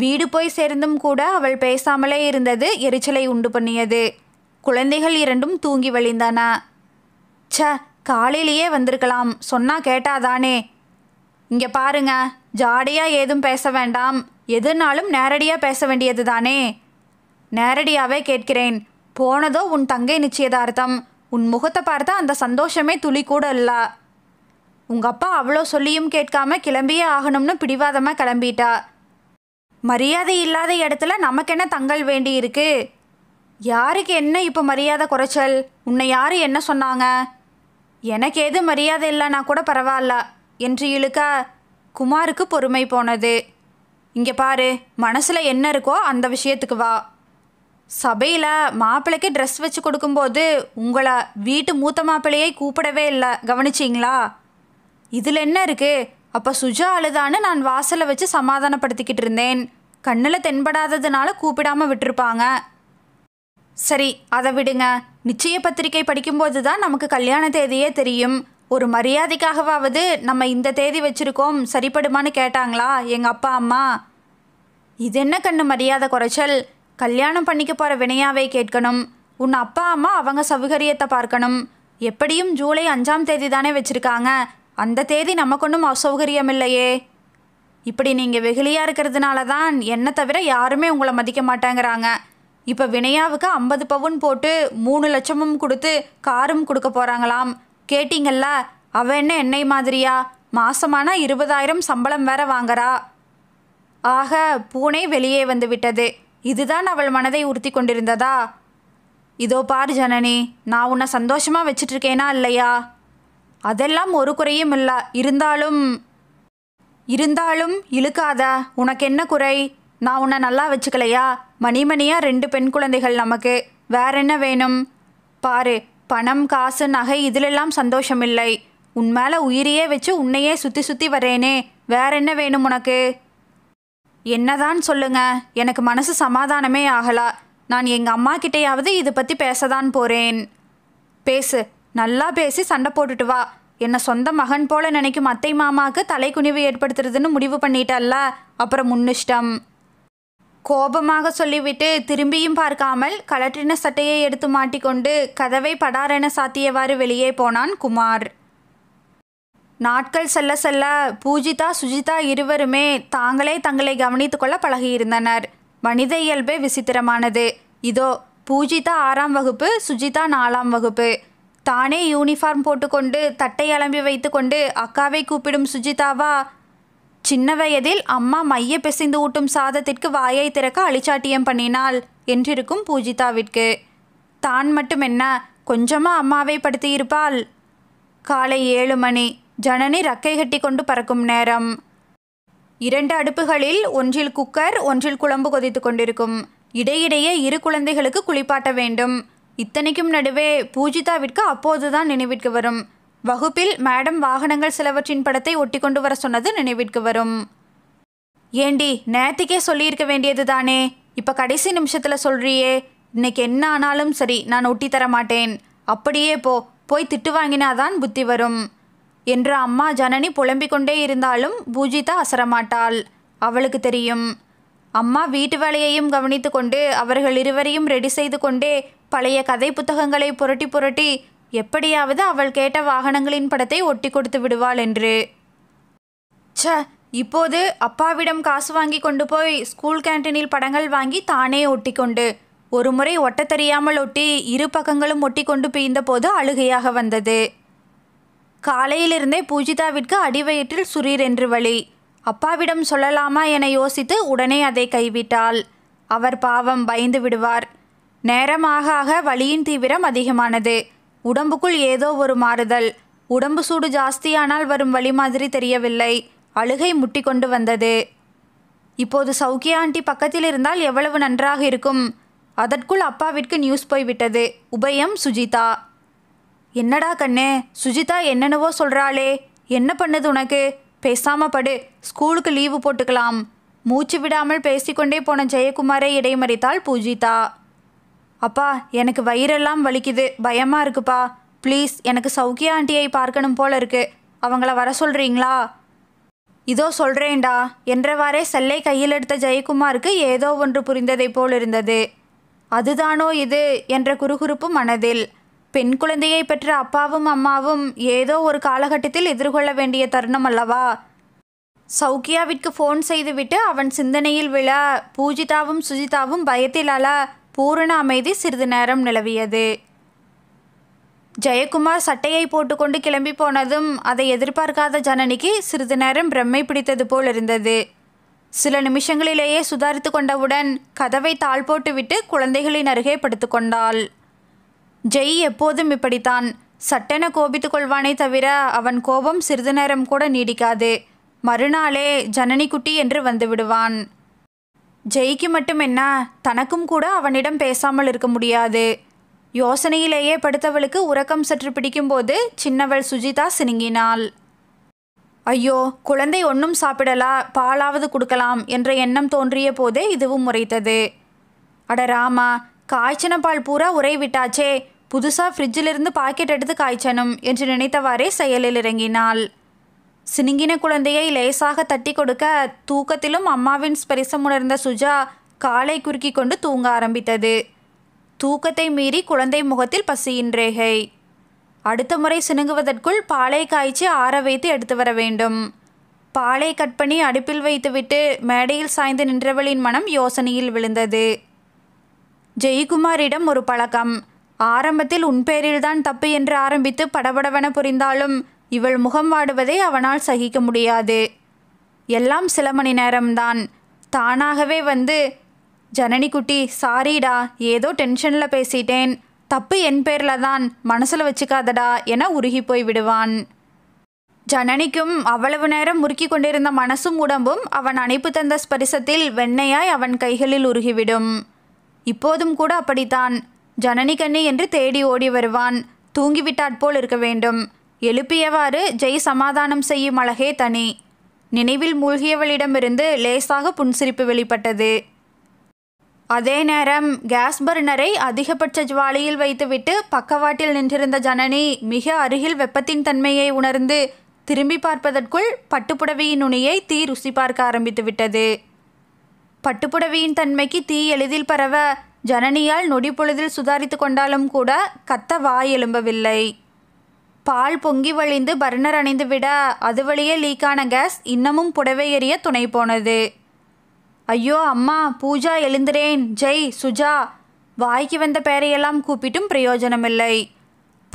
வீடு போய் சேர்ந்தும் கூட அவள் பேசாமலே இருந்தது எரிச்சலை உண்டு பண்ணியது குழந்தைகள் இரண்டும் தூங்கி வழிந்தன ச காலையிலேயே வந்திருக்கலாம் சொன்னா கேட்டாதானே இங்கே பாருங்க ஜாடியா ஏதும் பேச வேண்டாம் எதுனாலும் நேரடியாக பேச வேண்டியது தானே நேரடியாகவே கேட்கிறேன் போனதோ உன் தங்கை நிச்சயதார்த்தம் உன் முகத்தை பார்த்தா அந்த சந்தோஷமே துளி கூட இல்லா உங்கள் அப்பா அவ்வளோ சொல்லியும் கேட்காம கிளம்பியே ஆகணும்னு பிடிவாதமாக கிளம்பிட்டா மரியாதை இல்லாத இடத்துல நமக்கென்ன தங்கள் வேண்டி இருக்கு யாருக்கு என்ன இப்போ மரியாதை குறைச்சல் உன்னை யார் என்ன சொன்னாங்க எனக்கு எது மரியாதை இல்லைன்னா கூட பரவாயில்ல என்று இழுக்க குமாருக்கு பொறுமை போனது இங்கே பாரு மனசில் என்ன இருக்கோ அந்த விஷயத்துக்கு வா சபையில் மாப்பிள்ளைக்கு ட்ரெஸ் வச்சு கொடுக்கும்போது உங்களை வீட்டு மூத்த மாப்பிள்ளையை கூப்பிடவே இல்லை கவனிச்சிங்களா இதில் என்ன இருக்குது அப்போ சுஜா அழுதான்னு நான் வாசலை வச்சு சமாதானப்படுத்திக்கிட்டு இருந்தேன் கண்ணில் தென்படாததுனால கூப்பிடாமல் விட்டுருப்பாங்க சரி அதை விடுங்க நிச்சய பத்திரிகை படிக்கும்போது தான் நமக்கு கல்யாண தேதியே தெரியும் ஒரு மரியாதைக்காகவாவது நம்ம இந்த தேதி வச்சுருக்கோம் சரிப்படுமான்னு கேட்டாங்களா எங்கள் அப்பா அம்மா இது என்ன கண்ணு மரியாதை குறைச்சல் கல்யாணம் பண்ணிக்க போகிற வினையாவை கேட்கணும் உன் அப்பா அம்மா அவங்க சௌகரியத்தை பார்க்கணும் எப்படியும் ஜூலை அஞ்சாம் தேதி தானே வச்சுருக்காங்க அந்த தேதி நமக்கு ஒன்றும் அசௌகரியம் இல்லையே இப்படி நீங்கள் வெகுளியாக இருக்கிறதுனால தான் என்னை தவிர யாருமே உங்களை மதிக்க மாட்டேங்கிறாங்க இப்போ வினயாவுக்கு ஐம்பது பவுன் போட்டு மூணு லட்சமும் கொடுத்து காரும் கொடுக்க போகிறாங்களாம் கேட்டிங்கல்ல அவ என்ன என்னை மாதிரியா மாசமான இருபதாயிரம் சம்பளம் வேற வாங்குறா ஆக பூனை வெளியே வந்து விட்டது இதுதான் அவள் மனதை உறுத்தி கொண்டிருந்ததா இதோ பார் ஜனனி நான் உன்னை சந்தோஷமாக வச்சிட்ருக்கேனா இல்லையா அதெல்லாம் ஒரு குறையும் இல்லை இருந்தாலும் இருந்தாலும் இழுக்காத உனக்கு என்ன குறை நான் உன்னை நல்லா வச்சுக்கலையா மணிமணியாக ரெண்டு பெண் குழந்தைகள் நமக்கு வேற என்ன வேணும் பாரு பணம் காசு நகை இதிலெல்லாம் சந்தோஷமில்லை உன் மேலே உயிரையே வச்சு உன்னையே சுற்றி சுற்றி வரேனே வேற என்ன வேணும் உனக்கு என்னதான் சொல்லுங்க எனக்கு மனசு சமாதானமே ஆகலா நான் எங்கள் அம்மா கிட்டையாவது இதை பற்றி பேசதான் போகிறேன் பேசு நல்லா பேசி சண்டை போட்டுட்டு வா என்னை சொந்த மகன் போல நினைக்கும் அத்தை மாமாவுக்கு தலைக்குனிவு ஏற்படுத்துறதுன்னு முடிவு பண்ணிட்டல்ல அப்புறம் முன்னிஷ்டம் கோபமாக சொல்லிவிட்டு திரும்பியும் பார்க்காமல் கலற்றின சட்டையை எடுத்து மாட்டிக்கொண்டு கதவை படாரென சாத்தியவாறு வெளியே போனான் குமார் நாட்கள் செல்ல செல்ல பூஜிதா சுஜிதா இருவருமே தாங்களே தங்களை கவனித்து கொள்ள பழகியிருந்தனர் மனித இயல்பே விசித்திரமானது இதோ பூஜிதா ஆறாம் வகுப்பு சுஜிதா நாலாம் வகுப்பு தானே யூனிஃபார்ம் போட்டுக்கொண்டு தட்டை அலம்பி வைத்துக்கொண்டு அக்காவை கூப்பிடும் சுஜிதாவா சின்ன வயதில் அம்மா மைய பிசைந்து ஊட்டும் சாதத்திற்கு வாயை திறக்க அழிச்சாட்டியம் பண்ணினாள் என்றிருக்கும் பூஜிதாவிற்கு தான் மட்டும் என்ன கொஞ்சமாக அம்மாவை படுத்தியிருப்பாள் காலை ஏழு மணி ஜனனி ரக்கை கட்டி கொண்டு பறக்கும் நேரம் இரண்டு அடுப்புகளில் ஒன்றில் குக்கர் ஒன்றில் குழம்பு கொதித்து கொண்டிருக்கும் இடையிடையே இரு குழந்தைகளுக்கு குளிப்பாட்ட வேண்டும் இத்தனைக்கும் நடுவே பூஜிதாவிற்கு அப்போதுதான் நினைவிற்கு வரும் வகுப்பில் மேடம் வாகனங்கள் சிலவற்றின் படத்தை ஒட்டி கொண்டு வர சொன்னது நினைவிற்கு வரும் ஏண்டி நேத்திக்கே சொல்லியிருக்க வேண்டியது தானே இப்போ கடைசி நிமிஷத்தில் சொல்கிறியே இன்னைக்கு என்ன ஆனாலும் சரி நான் ஒட்டி தர மாட்டேன் அப்படியே போ போய் திட்டு வாங்கினாதான் புத்தி வரும் என்று அம்மா ஜனனி புலம்பிக் கொண்டே இருந்தாலும் பூஜிதா அசரமாட்டாள் அவளுக்கு தெரியும் அம்மா வீட்டு வேலையையும் கவனித்து கொண்டு அவர்கள் இருவரையும் ரெடி செய்து கொண்டே பழைய கதை புத்தகங்களை புரட்டி புரட்டி எப்படியாவது அவள் கேட்ட வாகனங்களின் படத்தை ஒட்டி கொடுத்து விடுவாள் என்று ச இப்போது அப்பாவிடம் காசு வாங்கி கொண்டு போய் ஸ்கூல் கேன்டீனில் படங்கள் வாங்கி தானே ஒட்டி கொண்டு ஒரு முறை ஒட்ட தெரியாமல் ஒட்டி இரு பக்கங்களும் ஒட்டி கொண்டு பிய்ந்த போது அழுகையாக வந்தது காலையிலிருந்தே பூஜிதாவிற்கு அடிவயிற்றில் சுரீர் என்று வழி அப்பாவிடம் சொல்லலாமா என யோசித்து உடனே அதை கைவிட்டாள் அவர் பாவம் பயந்து விடுவார் நேரமாக ஆக வழியின் தீவிரம் அதிகமானது உடம்புக்குள் ஏதோ ஒரு மாறுதல் உடம்பு சூடு ஜாஸ்தியானால் வரும் வழி மாதிரி தெரியவில்லை அழுகை முட்டி கொண்டு வந்தது இப்போது சௌக்கியாண்டி ஆண்டி பக்கத்தில் இருந்தால் எவ்வளவு நன்றாக இருக்கும் அதற்குள் அப்பாவிற்கு நியூஸ் போய்விட்டது உபயம் சுஜிதா என்னடா கண்ணு சுஜிதா என்னென்னவோ சொல்கிறாளே என்ன பண்ணுது உனக்கு பேசாமல் படு ஸ்கூலுக்கு லீவு போட்டுக்கலாம் மூச்சு விடாமல் பேசிக்கொண்டே போன ஜெயக்குமாரை இடைமறித்தாள் பூஜிதா அப்பா எனக்கு வயிறெல்லாம் வலிக்குது பயமாக இருக்குப்பா ப்ளீஸ் எனக்கு சௌக்கியா ஆண்டியை பார்க்கணும் போல இருக்கு அவங்கள வர சொல்கிறீங்களா இதோ சொல்கிறேன்டா என்றவாறே செல்லை கையில் எடுத்த ஜெயக்குமாருக்கு ஏதோ ஒன்று புரிந்ததைப் போல் இருந்தது அதுதானோ இது என்ற குறுகுறுப்பு மனதில் பெண் குழந்தையை பெற்ற அப்பாவும் அம்மாவும் ஏதோ ஒரு காலகட்டத்தில் எதிர்கொள்ள வேண்டிய தருணம் அல்லவா சௌக்கியாவிற்கு ஃபோன் செய்துவிட்டு அவன் சிந்தனையில் விழ பூஜிதாவும் சுஜிதாவும் பயத்தில் அல பூரண அமைதி சிறிது நேரம் நிலவியது ஜெயக்குமார் சட்டையை போட்டுக்கொண்டு கிளம்பி போனதும் அதை எதிர்பார்க்காத ஜனனிக்கு சிறிது நேரம் பிரம்மை பிடித்தது போல் இருந்தது சில நிமிஷங்களிலேயே சுதாரித்து கொண்டவுடன் கதவை தாழ் போட்டுவிட்டு குழந்தைகளின் அருகே படுத்துக்கொண்டாள் ஜெய் எப்போதும் இப்படித்தான் சட்டென கோபித்து கொள்வானே தவிர அவன் கோபம் சிறிது நேரம் கூட நீடிக்காது மறுநாளே ஜனனிக்குட்டி என்று வந்து விடுவான் ஜெய்க்கு மட்டும் என்ன தனக்கும் கூட அவனிடம் பேசாமல் இருக்க முடியாது யோசனையிலேயே படுத்தவளுக்கு உறக்கம் சற்று பிடிக்கும்போது சின்னவள் சுஜிதா சினுங்கினாள் ஐயோ குழந்தை ஒன்றும் சாப்பிடலா பாலாவது கொடுக்கலாம் என்ற எண்ணம் தோன்றிய போதே இதுவும் முறைத்தது அட ராமா காய்ச்சன பால் பூரா உரை விட்டாச்சே புதுசாக ஃப்ரிட்ஜிலிருந்து பாக்கெட் எடுத்து காய்ச்சணும் என்று நினைத்தவாறே செயலில் இறங்கினாள் சினுங்கின குழந்தையை லேசாக தட்டி கொடுக்க தூக்கத்திலும் அம்மாவின் ஸ்பரிசம் உணர்ந்த சுஜா காலை குறுக்கி கொண்டு தூங்க ஆரம்பித்தது தூக்கத்தை மீறி குழந்தை முகத்தில் பசியின் ரேகை அடுத்த முறை சினுங்குவதற்குள் பாலை காய்ச்சி ஆற வைத்து எடுத்து வர வேண்டும் பாலை கட் பண்ணி அடுப்பில் வைத்துவிட்டு மேடையில் சாய்ந்து நின்றவளின் மனம் யோசனையில் விழுந்தது ஜெயக்குமாரிடம் ஒரு பழக்கம் ஆரம்பத்தில் உன் பேரில்தான் தப்பு என்று ஆரம்பித்து படபடவென புரிந்தாலும் இவள் முகம் வாடுவதை அவனால் சகிக்க முடியாது எல்லாம் சில மணி நேரம்தான் தானாகவே வந்து ஜனனி குட்டி சாரிடா ஏதோ டென்ஷனில் பேசிட்டேன் தப்பு என் பேரில் தான் மனசில் வச்சுக்காதடா என உருகி போய் விடுவான் ஜனனிக்கும் அவ்வளவு நேரம் முறுக்கி கொண்டிருந்த மனசும் உடம்பும் அவன் அணைப்பு தந்த ஸ்பரிசத்தில் வெண்ணையாய் அவன் கைகளில் உருகிவிடும் இப்போதும் கூட அப்படித்தான் கண்ணி என்று தேடி ஓடி வருவான் தூங்கிவிட்டாற்போல் இருக்க வேண்டும் எழுப்பியவாறு ஜெய் சமாதானம் செய்யும் அழகே தனி நினைவில் மூழ்கியவளிடமிருந்து லேசாக புன்சிரிப்பு வெளிப்பட்டது அதே நேரம் கேஸ் பர்னரை அதிகபட்ச ஜுவாலியில் வைத்துவிட்டு பக்கவாட்டில் நின்றிருந்த ஜனனி மிக அருகில் வெப்பத்தின் தன்மையை உணர்ந்து திரும்பி பார்ப்பதற்குள் பட்டுப்புடவையின் நுனியை தீ ருசி பார்க்க ஆரம்பித்து விட்டது பட்டுப்புடவையின் தன்மைக்கு தீ எளிதில் பரவ ஜனனியால் நொடிப்பொழுதில் சுதாரித்து கொண்டாலும் கூட கத்த வாய் எழும்பவில்லை பால் பொங்கி வழிந்து பர்னர் அணிந்து விட அது வழியே லீக்கான கேஸ் இன்னமும் புடவை எறிய துணை போனது ஐயோ அம்மா பூஜா எழுந்திரேன் ஜெய் சுஜா வாய்க்கு வந்த பெயரையெல்லாம் கூப்பிட்டும் பிரயோஜனமில்லை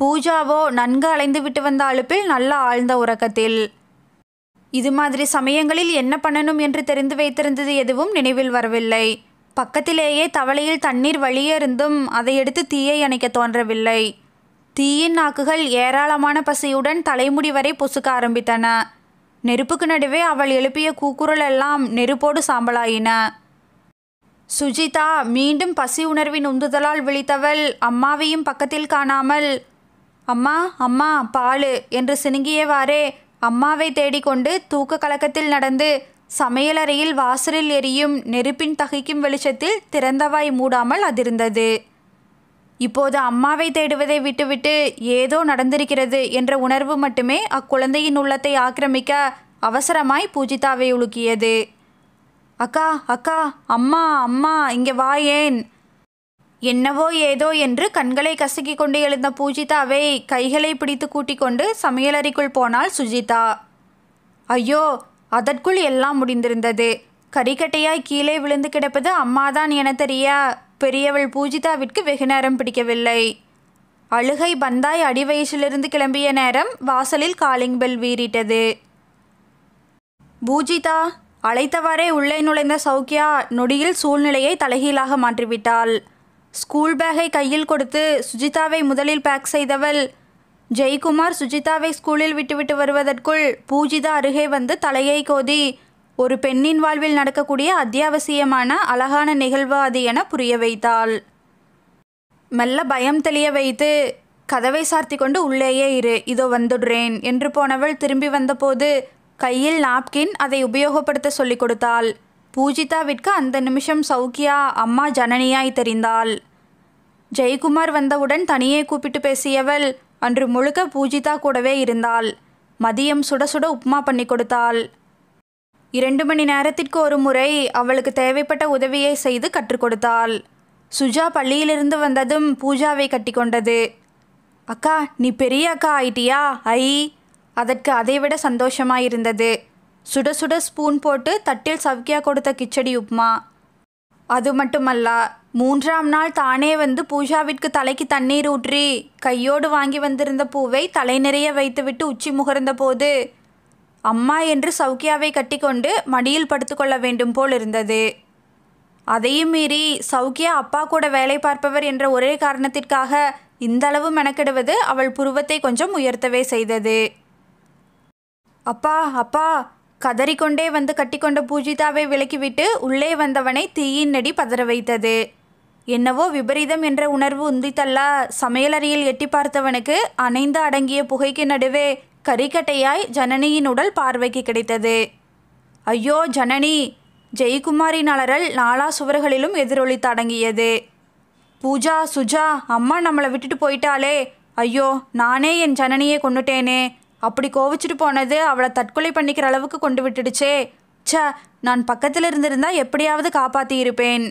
பூஜாவோ நன்கு அலைந்து விட்டு வந்த அழுப்பில் நல்ல ஆழ்ந்த உறக்கத்தில் இது மாதிரி சமயங்களில் என்ன பண்ணணும் என்று தெரிந்து வைத்திருந்தது எதுவும் நினைவில் வரவில்லை பக்கத்திலேயே தவளையில் தண்ணீர் வழியே இருந்தும் அதை எடுத்து தீயை அணைக்க தோன்றவில்லை தீயின் நாக்குகள் ஏராளமான பசியுடன் தலைமுடி வரை பொசுக்க ஆரம்பித்தன நெருப்புக்கு நடுவே அவள் எழுப்பிய கூக்குரல் எல்லாம் நெருப்போடு சாம்பலாயின சுஜிதா மீண்டும் பசி உணர்வின் உந்துதலால் விழித்தவள் அம்மாவையும் பக்கத்தில் காணாமல் அம்மா அம்மா பாலு என்று சினுங்கியவாறே அம்மாவை தேடிக்கொண்டு தூக்க கலக்கத்தில் நடந்து சமையலறையில் வாசலில் எரியும் நெருப்பின் தகைக்கும் வெளிச்சத்தில் திறந்தவாய் மூடாமல் அதிர்ந்தது இப்போது அம்மாவை தேடுவதை விட்டுவிட்டு ஏதோ நடந்திருக்கிறது என்ற உணர்வு மட்டுமே அக்குழந்தையின் உள்ளத்தை ஆக்கிரமிக்க அவசரமாய் பூஜிதாவை உலுக்கியது அக்கா அக்கா அம்மா அம்மா இங்கே வா ஏன் என்னவோ ஏதோ என்று கண்களை கசக்கி கொண்டு எழுந்த பூஜிதாவை கைகளை பிடித்து கூட்டிக் கொண்டு சமையலறைக்குள் போனாள் சுஜிதா ஐயோ அதற்குள் எல்லாம் முடிந்திருந்தது கரிக்கட்டையாய் கீழே விழுந்து கிடப்பது அம்மாதான் என தெரியா பெரியவள் பூஜிதாவிற்கு வெகு நேரம் பிடிக்கவில்லை அழுகை பந்தாய் அடி வயசிலிருந்து கிளம்பிய நேரம் வாசலில் காலிங் பெல் வீறிட்டது பூஜிதா அழைத்தவாறே உள்ளே நுழைந்த சௌக்கியா நொடியில் சூழ்நிலையை தலைகீழாக மாற்றிவிட்டாள் ஸ்கூல் பேக்கை கையில் கொடுத்து சுஜிதாவை முதலில் பேக் செய்தவள் ஜெய்குமார் சுஜிதாவை ஸ்கூலில் விட்டுவிட்டு வருவதற்குள் பூஜிதா அருகே வந்து தலையை கோதி ஒரு பெண்ணின் வாழ்வில் நடக்கக்கூடிய அத்தியாவசியமான அழகான நிகழ்வு அது என புரிய வைத்தாள் மெல்ல பயம் தெளிய வைத்து கதவை சார்த்தி கொண்டு உள்ளேயே இரு இதோ வந்துடுறேன் என்று போனவள் திரும்பி வந்தபோது கையில் நாப்கின் அதை உபயோகப்படுத்த சொல்லிக் கொடுத்தாள் பூஜிதாவிற்கு அந்த நிமிஷம் சௌக்கியா அம்மா ஜனனியாய் தெரிந்தாள் ஜெயக்குமார் வந்தவுடன் தனியே கூப்பிட்டு பேசியவள் அன்று முழுக்க பூஜிதா கூடவே இருந்தாள் மதியம் சுட சுட உப்புமா பண்ணி கொடுத்தாள் இரண்டு மணி நேரத்திற்கு ஒரு முறை அவளுக்கு தேவைப்பட்ட உதவியை செய்து கற்றுக் கொடுத்தாள் சுஜா பள்ளியிலிருந்து வந்ததும் பூஜாவை கட்டி கொண்டது அக்கா நீ பெரிய அக்கா ஆயிட்டியா ஐ அதற்கு அதைவிட சந்தோஷமாயிருந்தது சுட சுட ஸ்பூன் போட்டு தட்டில் சவ்கியா கொடுத்த கிச்சடி உப்மா அது மட்டுமல்ல மூன்றாம் நாள் தானே வந்து பூஜாவிற்கு தலைக்கு தண்ணீர் ஊற்றி கையோடு வாங்கி வந்திருந்த பூவை தலை நிறைய வைத்துவிட்டு உச்சி முகர்ந்த போது அம்மா என்று சௌக்கியாவை கட்டிக்கொண்டு மடியில் படுத்துக்கொள்ள வேண்டும் போல் இருந்தது அதையும் மீறி சௌக்கியா அப்பா கூட வேலை பார்ப்பவர் என்ற ஒரே காரணத்திற்காக இந்தளவு மெனக்கெடுவது அவள் புருவத்தை கொஞ்சம் உயர்த்தவே செய்தது அப்பா அப்பா கதறிக்கொண்டே வந்து கட்டிக்கொண்ட பூஜிதாவை விலக்கிவிட்டு உள்ளே வந்தவனை தீயின் நடி பதற வைத்தது என்னவோ விபரீதம் என்ற உணர்வு உந்தித்தல்லா சமையலறையில் எட்டி பார்த்தவனுக்கு அணைந்து அடங்கிய புகைக்கு நடுவே கறிக்கட்டையாய் ஜனனியின் உடல் பார்வைக்கு கிடைத்தது ஐயோ ஜனனி ஜெயக்குமாரின் அலறல் நாலா சுவர்களிலும் எதிரொலித்து அடங்கியது பூஜா சுஜா அம்மா நம்மளை விட்டுட்டு போயிட்டாலே ஐயோ நானே என் ஜனனியை கொண்டுட்டேனே அப்படி கோவிச்சிட்டு போனது அவளை தற்கொலை பண்ணிக்கிற அளவுக்கு கொண்டு விட்டுடுச்சே ச நான் பக்கத்தில் இருந்திருந்தா எப்படியாவது காப்பாற்றியிருப்பேன்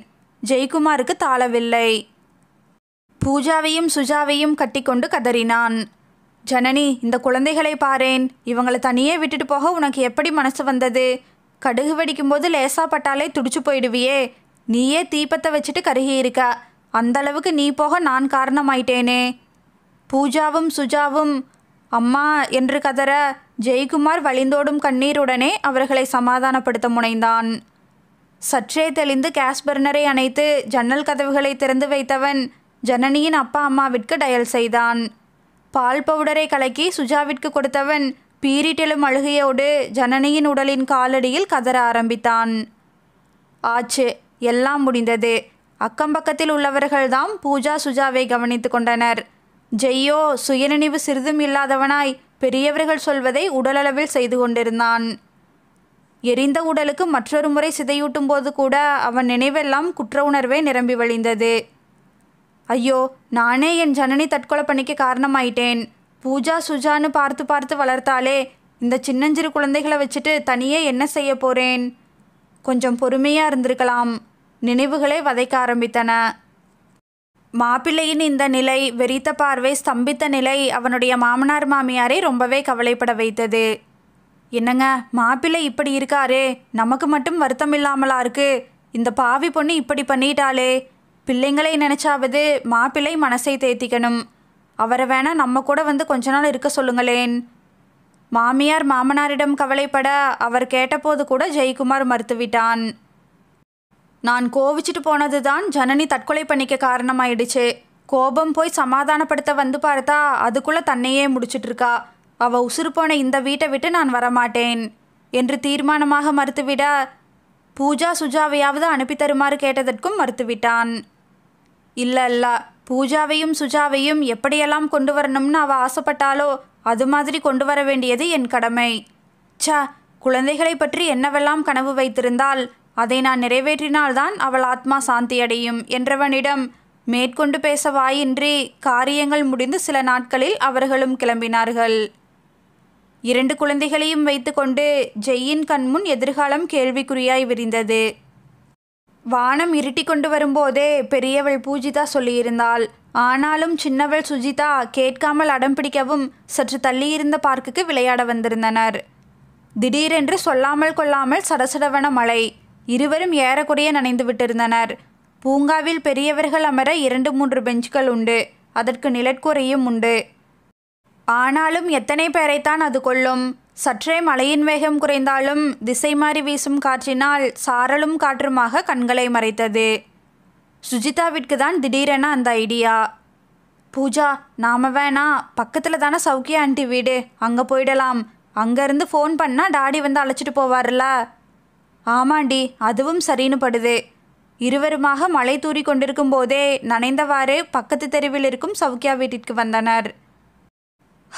ஜெய்குமாருக்கு தாளவில்லை பூஜாவையும் சுஜாவையும் கட்டிக்கொண்டு கதறினான் ஜனனி இந்த குழந்தைகளை பாரேன் இவங்களை தனியே விட்டுட்டு போக உனக்கு எப்படி மனசு வந்தது கடுகு வெடிக்கும்போது லேசா பட்டாலே துடிச்சு போயிடுவியே நீயே தீபத்தை வச்சுட்டு கருகி இருக்க அந்த அளவுக்கு நீ போக நான் காரணமாயிட்டேனே பூஜாவும் சுஜாவும் அம்மா என்று கதற ஜெய்குமார் வழிந்தோடும் கண்ணீருடனே அவர்களை சமாதானப்படுத்த முனைந்தான் சற்றே தெளிந்து கேஸ்பர்னரை அணைத்து ஜன்னல் கதவுகளை திறந்து வைத்தவன் ஜனனியின் அப்பா அம்மாவிற்கு டயல் செய்தான் பால் பவுடரை கலக்கி சுஜாவிற்கு கொடுத்தவன் பீரிட்டெழும் அழுகையோடு ஜனனியின் உடலின் காலடியில் கதற ஆரம்பித்தான் ஆச்சு எல்லாம் முடிந்தது அக்கம்பக்கத்தில் உள்ளவர்கள்தான் பூஜா சுஜாவை கவனித்து கொண்டனர் ஜெய்யோ சுயநினைவு சிறிதும் இல்லாதவனாய் பெரியவர்கள் சொல்வதை உடலளவில் செய்து கொண்டிருந்தான் எரிந்த உடலுக்கு மற்றொரு முறை சிதையூட்டும் போது கூட அவன் நினைவெல்லாம் குற்ற உணர்வே நிரம்பி வழிந்தது ஐயோ நானே என் ஜனனி தற்கொலை பண்ணிக்க காரணமாயிட்டேன் பூஜா சுஜான்னு பார்த்து பார்த்து வளர்த்தாலே இந்த சின்னஞ்சிறு குழந்தைகளை வச்சுட்டு தனியே என்ன செய்ய போகிறேன் கொஞ்சம் பொறுமையாக இருந்திருக்கலாம் நினைவுகளே வதைக்க ஆரம்பித்தன மாப்பிள்ளையின் இந்த நிலை வெறித்த பார்வை ஸ்தம்பித்த நிலை அவனுடைய மாமனார் மாமியாரை ரொம்பவே கவலைப்பட வைத்தது என்னங்க மாப்பிள்ளை இப்படி இருக்காரே நமக்கு மட்டும் வருத்தம் இல்லாமலா இருக்கு இந்த பாவி பொண்ணு இப்படி பண்ணிட்டாளே பிள்ளைங்களை நினச்சாவது மாப்பிள்ளை மனசை தேத்திக்கணும் அவரை வேணா நம்ம கூட வந்து கொஞ்ச நாள் இருக்க சொல்லுங்களேன் மாமியார் மாமனாரிடம் கவலைப்பட அவர் கேட்டபோது கூட ஜெயக்குமார் மறுத்துவிட்டான் நான் கோவிச்சிட்டு போனது தான் ஜனனி தற்கொலை பண்ணிக்க காரணமாயிடுச்சு கோபம் போய் சமாதானப்படுத்த வந்து பார்த்தா அதுக்குள்ளே தன்னையே முடிச்சிட்டு இருக்கா அவள் உசுறு போன இந்த வீட்டை விட்டு நான் வரமாட்டேன் என்று தீர்மானமாக மறுத்துவிட பூஜா சுஜாவையாவது அனுப்பி தருமாறு கேட்டதற்கும் மறுத்துவிட்டான் இல்ல இல்ல பூஜாவையும் சுஜாவையும் எப்படியெல்லாம் கொண்டு வரணும்னு அவள் ஆசைப்பட்டாலோ அது மாதிரி கொண்டு வர வேண்டியது என் கடமை சா குழந்தைகளை பற்றி என்னவெல்லாம் கனவு வைத்திருந்தால் அதை நான் நிறைவேற்றினால்தான் அவள் ஆத்மா சாந்தியடையும் என்றவனிடம் மேற்கொண்டு பேச வாயின்றி காரியங்கள் முடிந்து சில நாட்களில் அவர்களும் கிளம்பினார்கள் இரண்டு குழந்தைகளையும் வைத்துக்கொண்டு ஜெய்யின் கண்முன் எதிர்காலம் கேள்விக்குறியாய் விரிந்தது வானம் இருட்டி கொண்டு வரும்போதே பெரியவள் பூஜிதா சொல்லியிருந்தாள் ஆனாலும் சின்னவள் சுஜிதா கேட்காமல் அடம் பிடிக்கவும் சற்று தள்ளியிருந்த பார்க்குக்கு விளையாட வந்திருந்தனர் திடீரென்று சொல்லாமல் கொள்ளாமல் சடசடவன மழை இருவரும் ஏறக்குறைய நனைந்து விட்டிருந்தனர் பூங்காவில் பெரியவர்கள் அமர இரண்டு மூன்று பெஞ்சுகள் உண்டு அதற்கு நிலக்குறையும் உண்டு ஆனாலும் எத்தனை பேரைத்தான் அது கொள்ளும் சற்றே மழையின் வேகம் குறைந்தாலும் திசை மாறி வீசும் காற்றினால் சாரலும் காற்றுமாக கண்களை மறைத்தது சுஜிதாவிற்கு தான் திடீரென அந்த ஐடியா பூஜா நாம வேணா பக்கத்தில் தானே சௌக்கியா ஆண்டி வீடு அங்கே போயிடலாம் அங்கேருந்து ஃபோன் பண்ணால் டாடி வந்து அழைச்சிட்டு போவார்ல ஆமாண்டி அதுவும் சரின்னு படுது இருவருமாக மழை தூரி கொண்டிருக்கும் போதே நனைந்தவாறு பக்கத்து தெருவில் இருக்கும் சவுக்கியா வீட்டிற்கு வந்தனர்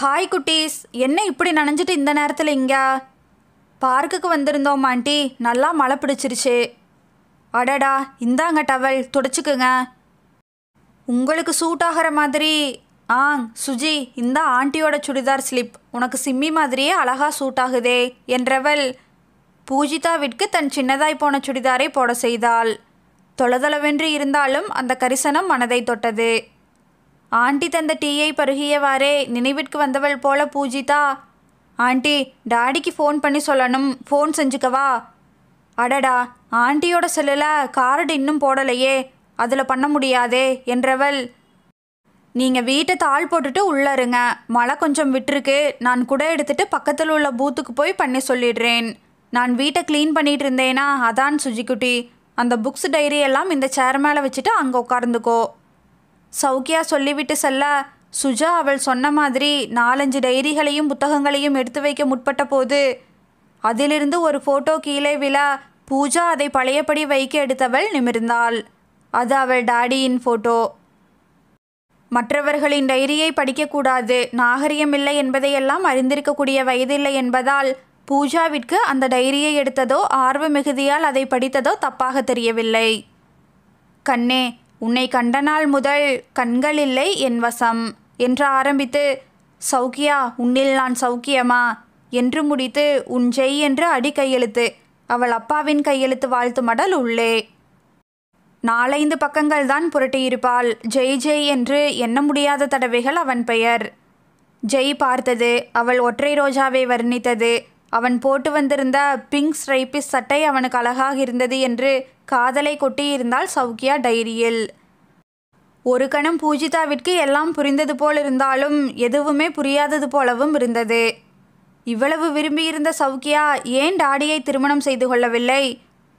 ஹாய் குட்டீஸ் என்ன இப்படி நனைஞ்சிட்டு இந்த நேரத்தில் இங்கா பார்க்குக்கு வந்திருந்தோம் ஆண்டி நல்லா மழை பிடிச்சிருச்சு அடடா இந்தாங்க டவல் துடைச்சிக்குங்க உங்களுக்கு சூட் ஆகிற மாதிரி ஆ சுஜி இந்த ஆண்டியோட சுடிதார் ஸ்லிப் உனக்கு சிம்மி மாதிரியே அழகாக சூட் ஆகுதே என்றவள் பூஜிதாவிற்கு தன் சின்னதாய் போன சுடிதாரை போட செய்தாள் தொளதொளவென்று இருந்தாலும் அந்த கரிசனம் மனதை தொட்டது ஆண்டி தந்த டீயை பருகியவாறே நினைவிற்கு வந்தவள் போல பூஜிதா ஆண்டி டாடிக்கு ஃபோன் பண்ணி சொல்லணும் ஃபோன் செஞ்சுக்கவா அடடா ஆண்டியோட செல்லில் கார்டு இன்னும் போடலையே அதில் பண்ண முடியாதே என்றவள் நீங்கள் வீட்டை தாள் போட்டுட்டு உள்ளே இருங்க மழை கொஞ்சம் விட்டுருக்கு நான் குடை எடுத்துட்டு பக்கத்தில் உள்ள பூத்துக்கு போய் பண்ணி சொல்லிடுறேன் நான் வீட்டை க்ளீன் பண்ணிகிட்டு இருந்தேனா அதான் சுஜிக்குட்டி அந்த புக்ஸ் டைரி எல்லாம் இந்த சேர் மேலே வச்சுட்டு அங்கே உட்கார்ந்துக்கோ சௌக்கியா சொல்லிவிட்டு செல்ல சுஜா அவள் சொன்ன மாதிரி நாலஞ்சு டைரிகளையும் புத்தகங்களையும் எடுத்து வைக்க முற்பட்ட போது அதிலிருந்து ஒரு ஃபோட்டோ கீழே விழ பூஜா அதை பழையபடி வைக்க எடுத்தவள் நிமிர்ந்தாள் அது அவள் டாடியின் ஃபோட்டோ மற்றவர்களின் டைரியை படிக்கக்கூடாது இல்லை என்பதையெல்லாம் அறிந்திருக்கக்கூடிய வயதில்லை என்பதால் பூஜாவிற்கு அந்த டைரியை எடுத்ததோ ஆர்வ மிகுதியால் அதை படித்ததோ தப்பாக தெரியவில்லை கண்ணே உன்னை கண்ட நாள் முதல் கண்கள் இல்லை என் வசம் என்று ஆரம்பித்து சௌக்கியா உன்னில் நான் சௌக்கியமா என்று முடித்து உன் ஜெய் என்று அடி கையெழுத்து அவள் அப்பாவின் கையெழுத்து வாழ்த்து மடல் உள்ளே நாலைந்து பக்கங்கள் தான் புரட்டியிருப்பாள் ஜெய் ஜெய் என்று எண்ண முடியாத தடவைகள் அவன் பெயர் ஜெய் பார்த்தது அவள் ஒற்றை ரோஜாவை வர்ணித்தது அவன் போட்டு வந்திருந்த பிங்க் ஸ்ட்ரைப்பிஸ் சட்டை அவனுக்கு அழகாக இருந்தது என்று காதலை கொட்டியிருந்தால் சவுக்கியா டைரியில் ஒரு கணம் பூஜிதாவிற்கு எல்லாம் புரிந்தது போல் இருந்தாலும் எதுவுமே புரியாதது போலவும் இருந்தது இவ்வளவு விரும்பியிருந்த சவுக்கியா ஏன் டாடியை திருமணம் செய்து கொள்ளவில்லை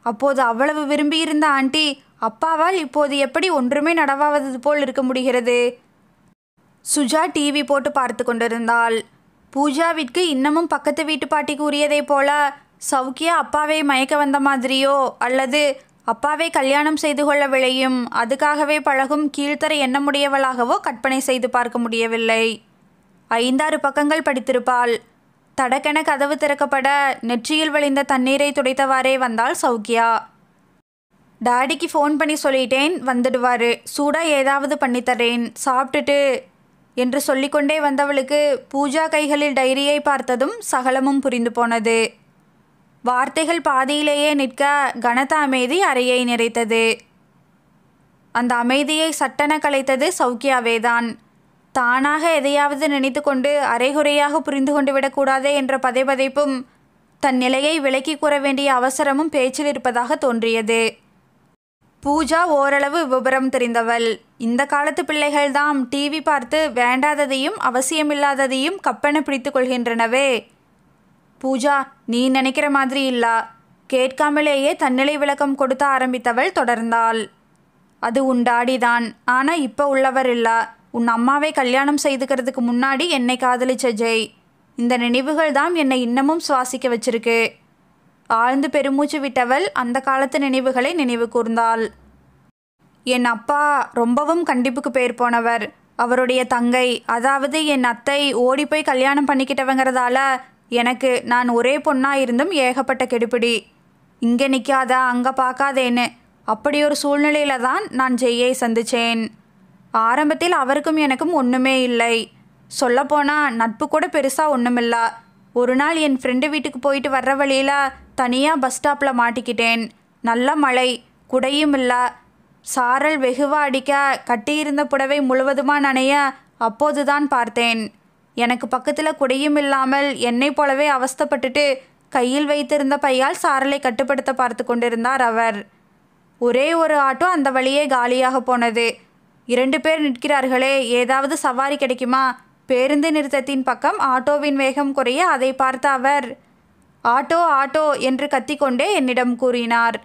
அப்போது அவ்வளவு விரும்பியிருந்த ஆண்டி அப்பாவால் இப்போது எப்படி ஒன்றுமே நடவாவது போல் இருக்க முடிகிறது சுஜா டிவி போட்டு பார்த்து கொண்டிருந்தாள் பூஜாவிற்கு இன்னமும் பக்கத்து வீட்டு பாட்டி கூறியதைப் போல சவுக்கியா அப்பாவை மயக்க வந்த மாதிரியோ அல்லது அப்பாவை கல்யாணம் செய்து கொள்ள விளையும் அதுக்காகவே பழகும் கீழ்த்தர எண்ணமுடையவளாகவோ கற்பனை செய்து பார்க்க முடியவில்லை ஐந்தாறு பக்கங்கள் படித்திருப்பாள் தடக்கென கதவு திறக்கப்பட நெற்றியில் வழிந்த தண்ணீரை துடைத்தவாறே வந்தாள் சௌக்கியா டாடிக்கு ஃபோன் பண்ணி சொல்லிட்டேன் வந்துடுவார் சூடாக ஏதாவது பண்ணித்தரேன் சாப்பிட்டுட்டு என்று சொல்லிக்கொண்டே வந்தவளுக்கு பூஜா கைகளில் டைரியை பார்த்ததும் சகலமும் புரிந்து போனது வார்த்தைகள் பாதியிலேயே நிற்க கனத்த அமைதி அறையை நிறைத்தது அந்த அமைதியை சட்டென கலைத்தது சௌக்கியாவேதான் தானாக எதையாவது நினைத்து கொண்டு அரைகுறையாக புரிந்து கொண்டு விடக்கூடாதே என்ற பதைபதைப்பும் தன் நிலையை விலக்கி கூற வேண்டிய அவசரமும் பேச்சில் இருப்பதாக தோன்றியது பூஜா ஓரளவு விபரம் தெரிந்தவள் இந்த காலத்து பிள்ளைகள்தான் டிவி பார்த்து வேண்டாததையும் அவசியமில்லாததையும் கப்பன பிடித்து கொள்கின்றனவே பூஜா நீ நினைக்கிற மாதிரி இல்லா கேட்காமலேயே தன்னிலை விளக்கம் கொடுத்த ஆரம்பித்தவள் தொடர்ந்தாள் அது உன் டாடிதான் ஆனால் இப்போ உள்ளவர் இல்லா உன் அம்மாவை கல்யாணம் செய்துக்கிறதுக்கு முன்னாடி என்னை காதலிச்ச ஜெய் இந்த நினைவுகள் தான் என்னை இன்னமும் சுவாசிக்க வச்சிருக்கு ஆழ்ந்து பெருமூச்சு விட்டவள் அந்த காலத்து நினைவுகளை நினைவு கூர்ந்தாள் என் அப்பா ரொம்பவும் கண்டிப்புக்கு பேர் போனவர் அவருடைய தங்கை அதாவது என் அத்தை ஓடி போய் கல்யாணம் பண்ணிக்கிட்டவங்கிறதால எனக்கு நான் ஒரே பொண்ணாக இருந்தும் ஏகப்பட்ட கெடுபிடி இங்கே நிற்காதா அங்கே பார்க்காதேன்னு அப்படி ஒரு சூழ்நிலையில தான் நான் ஜெய்யை சந்தித்தேன் ஆரம்பத்தில் அவருக்கும் எனக்கும் ஒன்றுமே இல்லை சொல்லப்போனால் நட்பு கூட பெருசாக ஒன்றுமில்லை ஒரு நாள் என் ஃப்ரெண்டு வீட்டுக்கு போயிட்டு வர்ற வழியில் தனியாக பஸ் ஸ்டாப்பில் மாட்டிக்கிட்டேன் நல்ல மழை குடையும் இல்லை சாரல் வெகுவாக அடிக்க கட்டியிருந்த புடவை முழுவதுமாக நனைய அப்போதுதான் பார்த்தேன் எனக்கு பக்கத்தில் குடையும் இல்லாமல் என்னை போலவே அவஸ்தப்பட்டுட்டு கையில் வைத்திருந்த பையால் சாரலை கட்டுப்படுத்த பார்த்து கொண்டிருந்தார் அவர் ஒரே ஒரு ஆட்டோ அந்த வழியே காலியாக போனது இரண்டு பேர் நிற்கிறார்களே ஏதாவது சவாரி கிடைக்குமா பேருந்து நிறுத்தத்தின் பக்கம் ஆட்டோவின் வேகம் குறைய அதை பார்த்த அவர் ஆட்டோ ஆட்டோ என்று கத்திக்கொண்டே என்னிடம் கூறினார்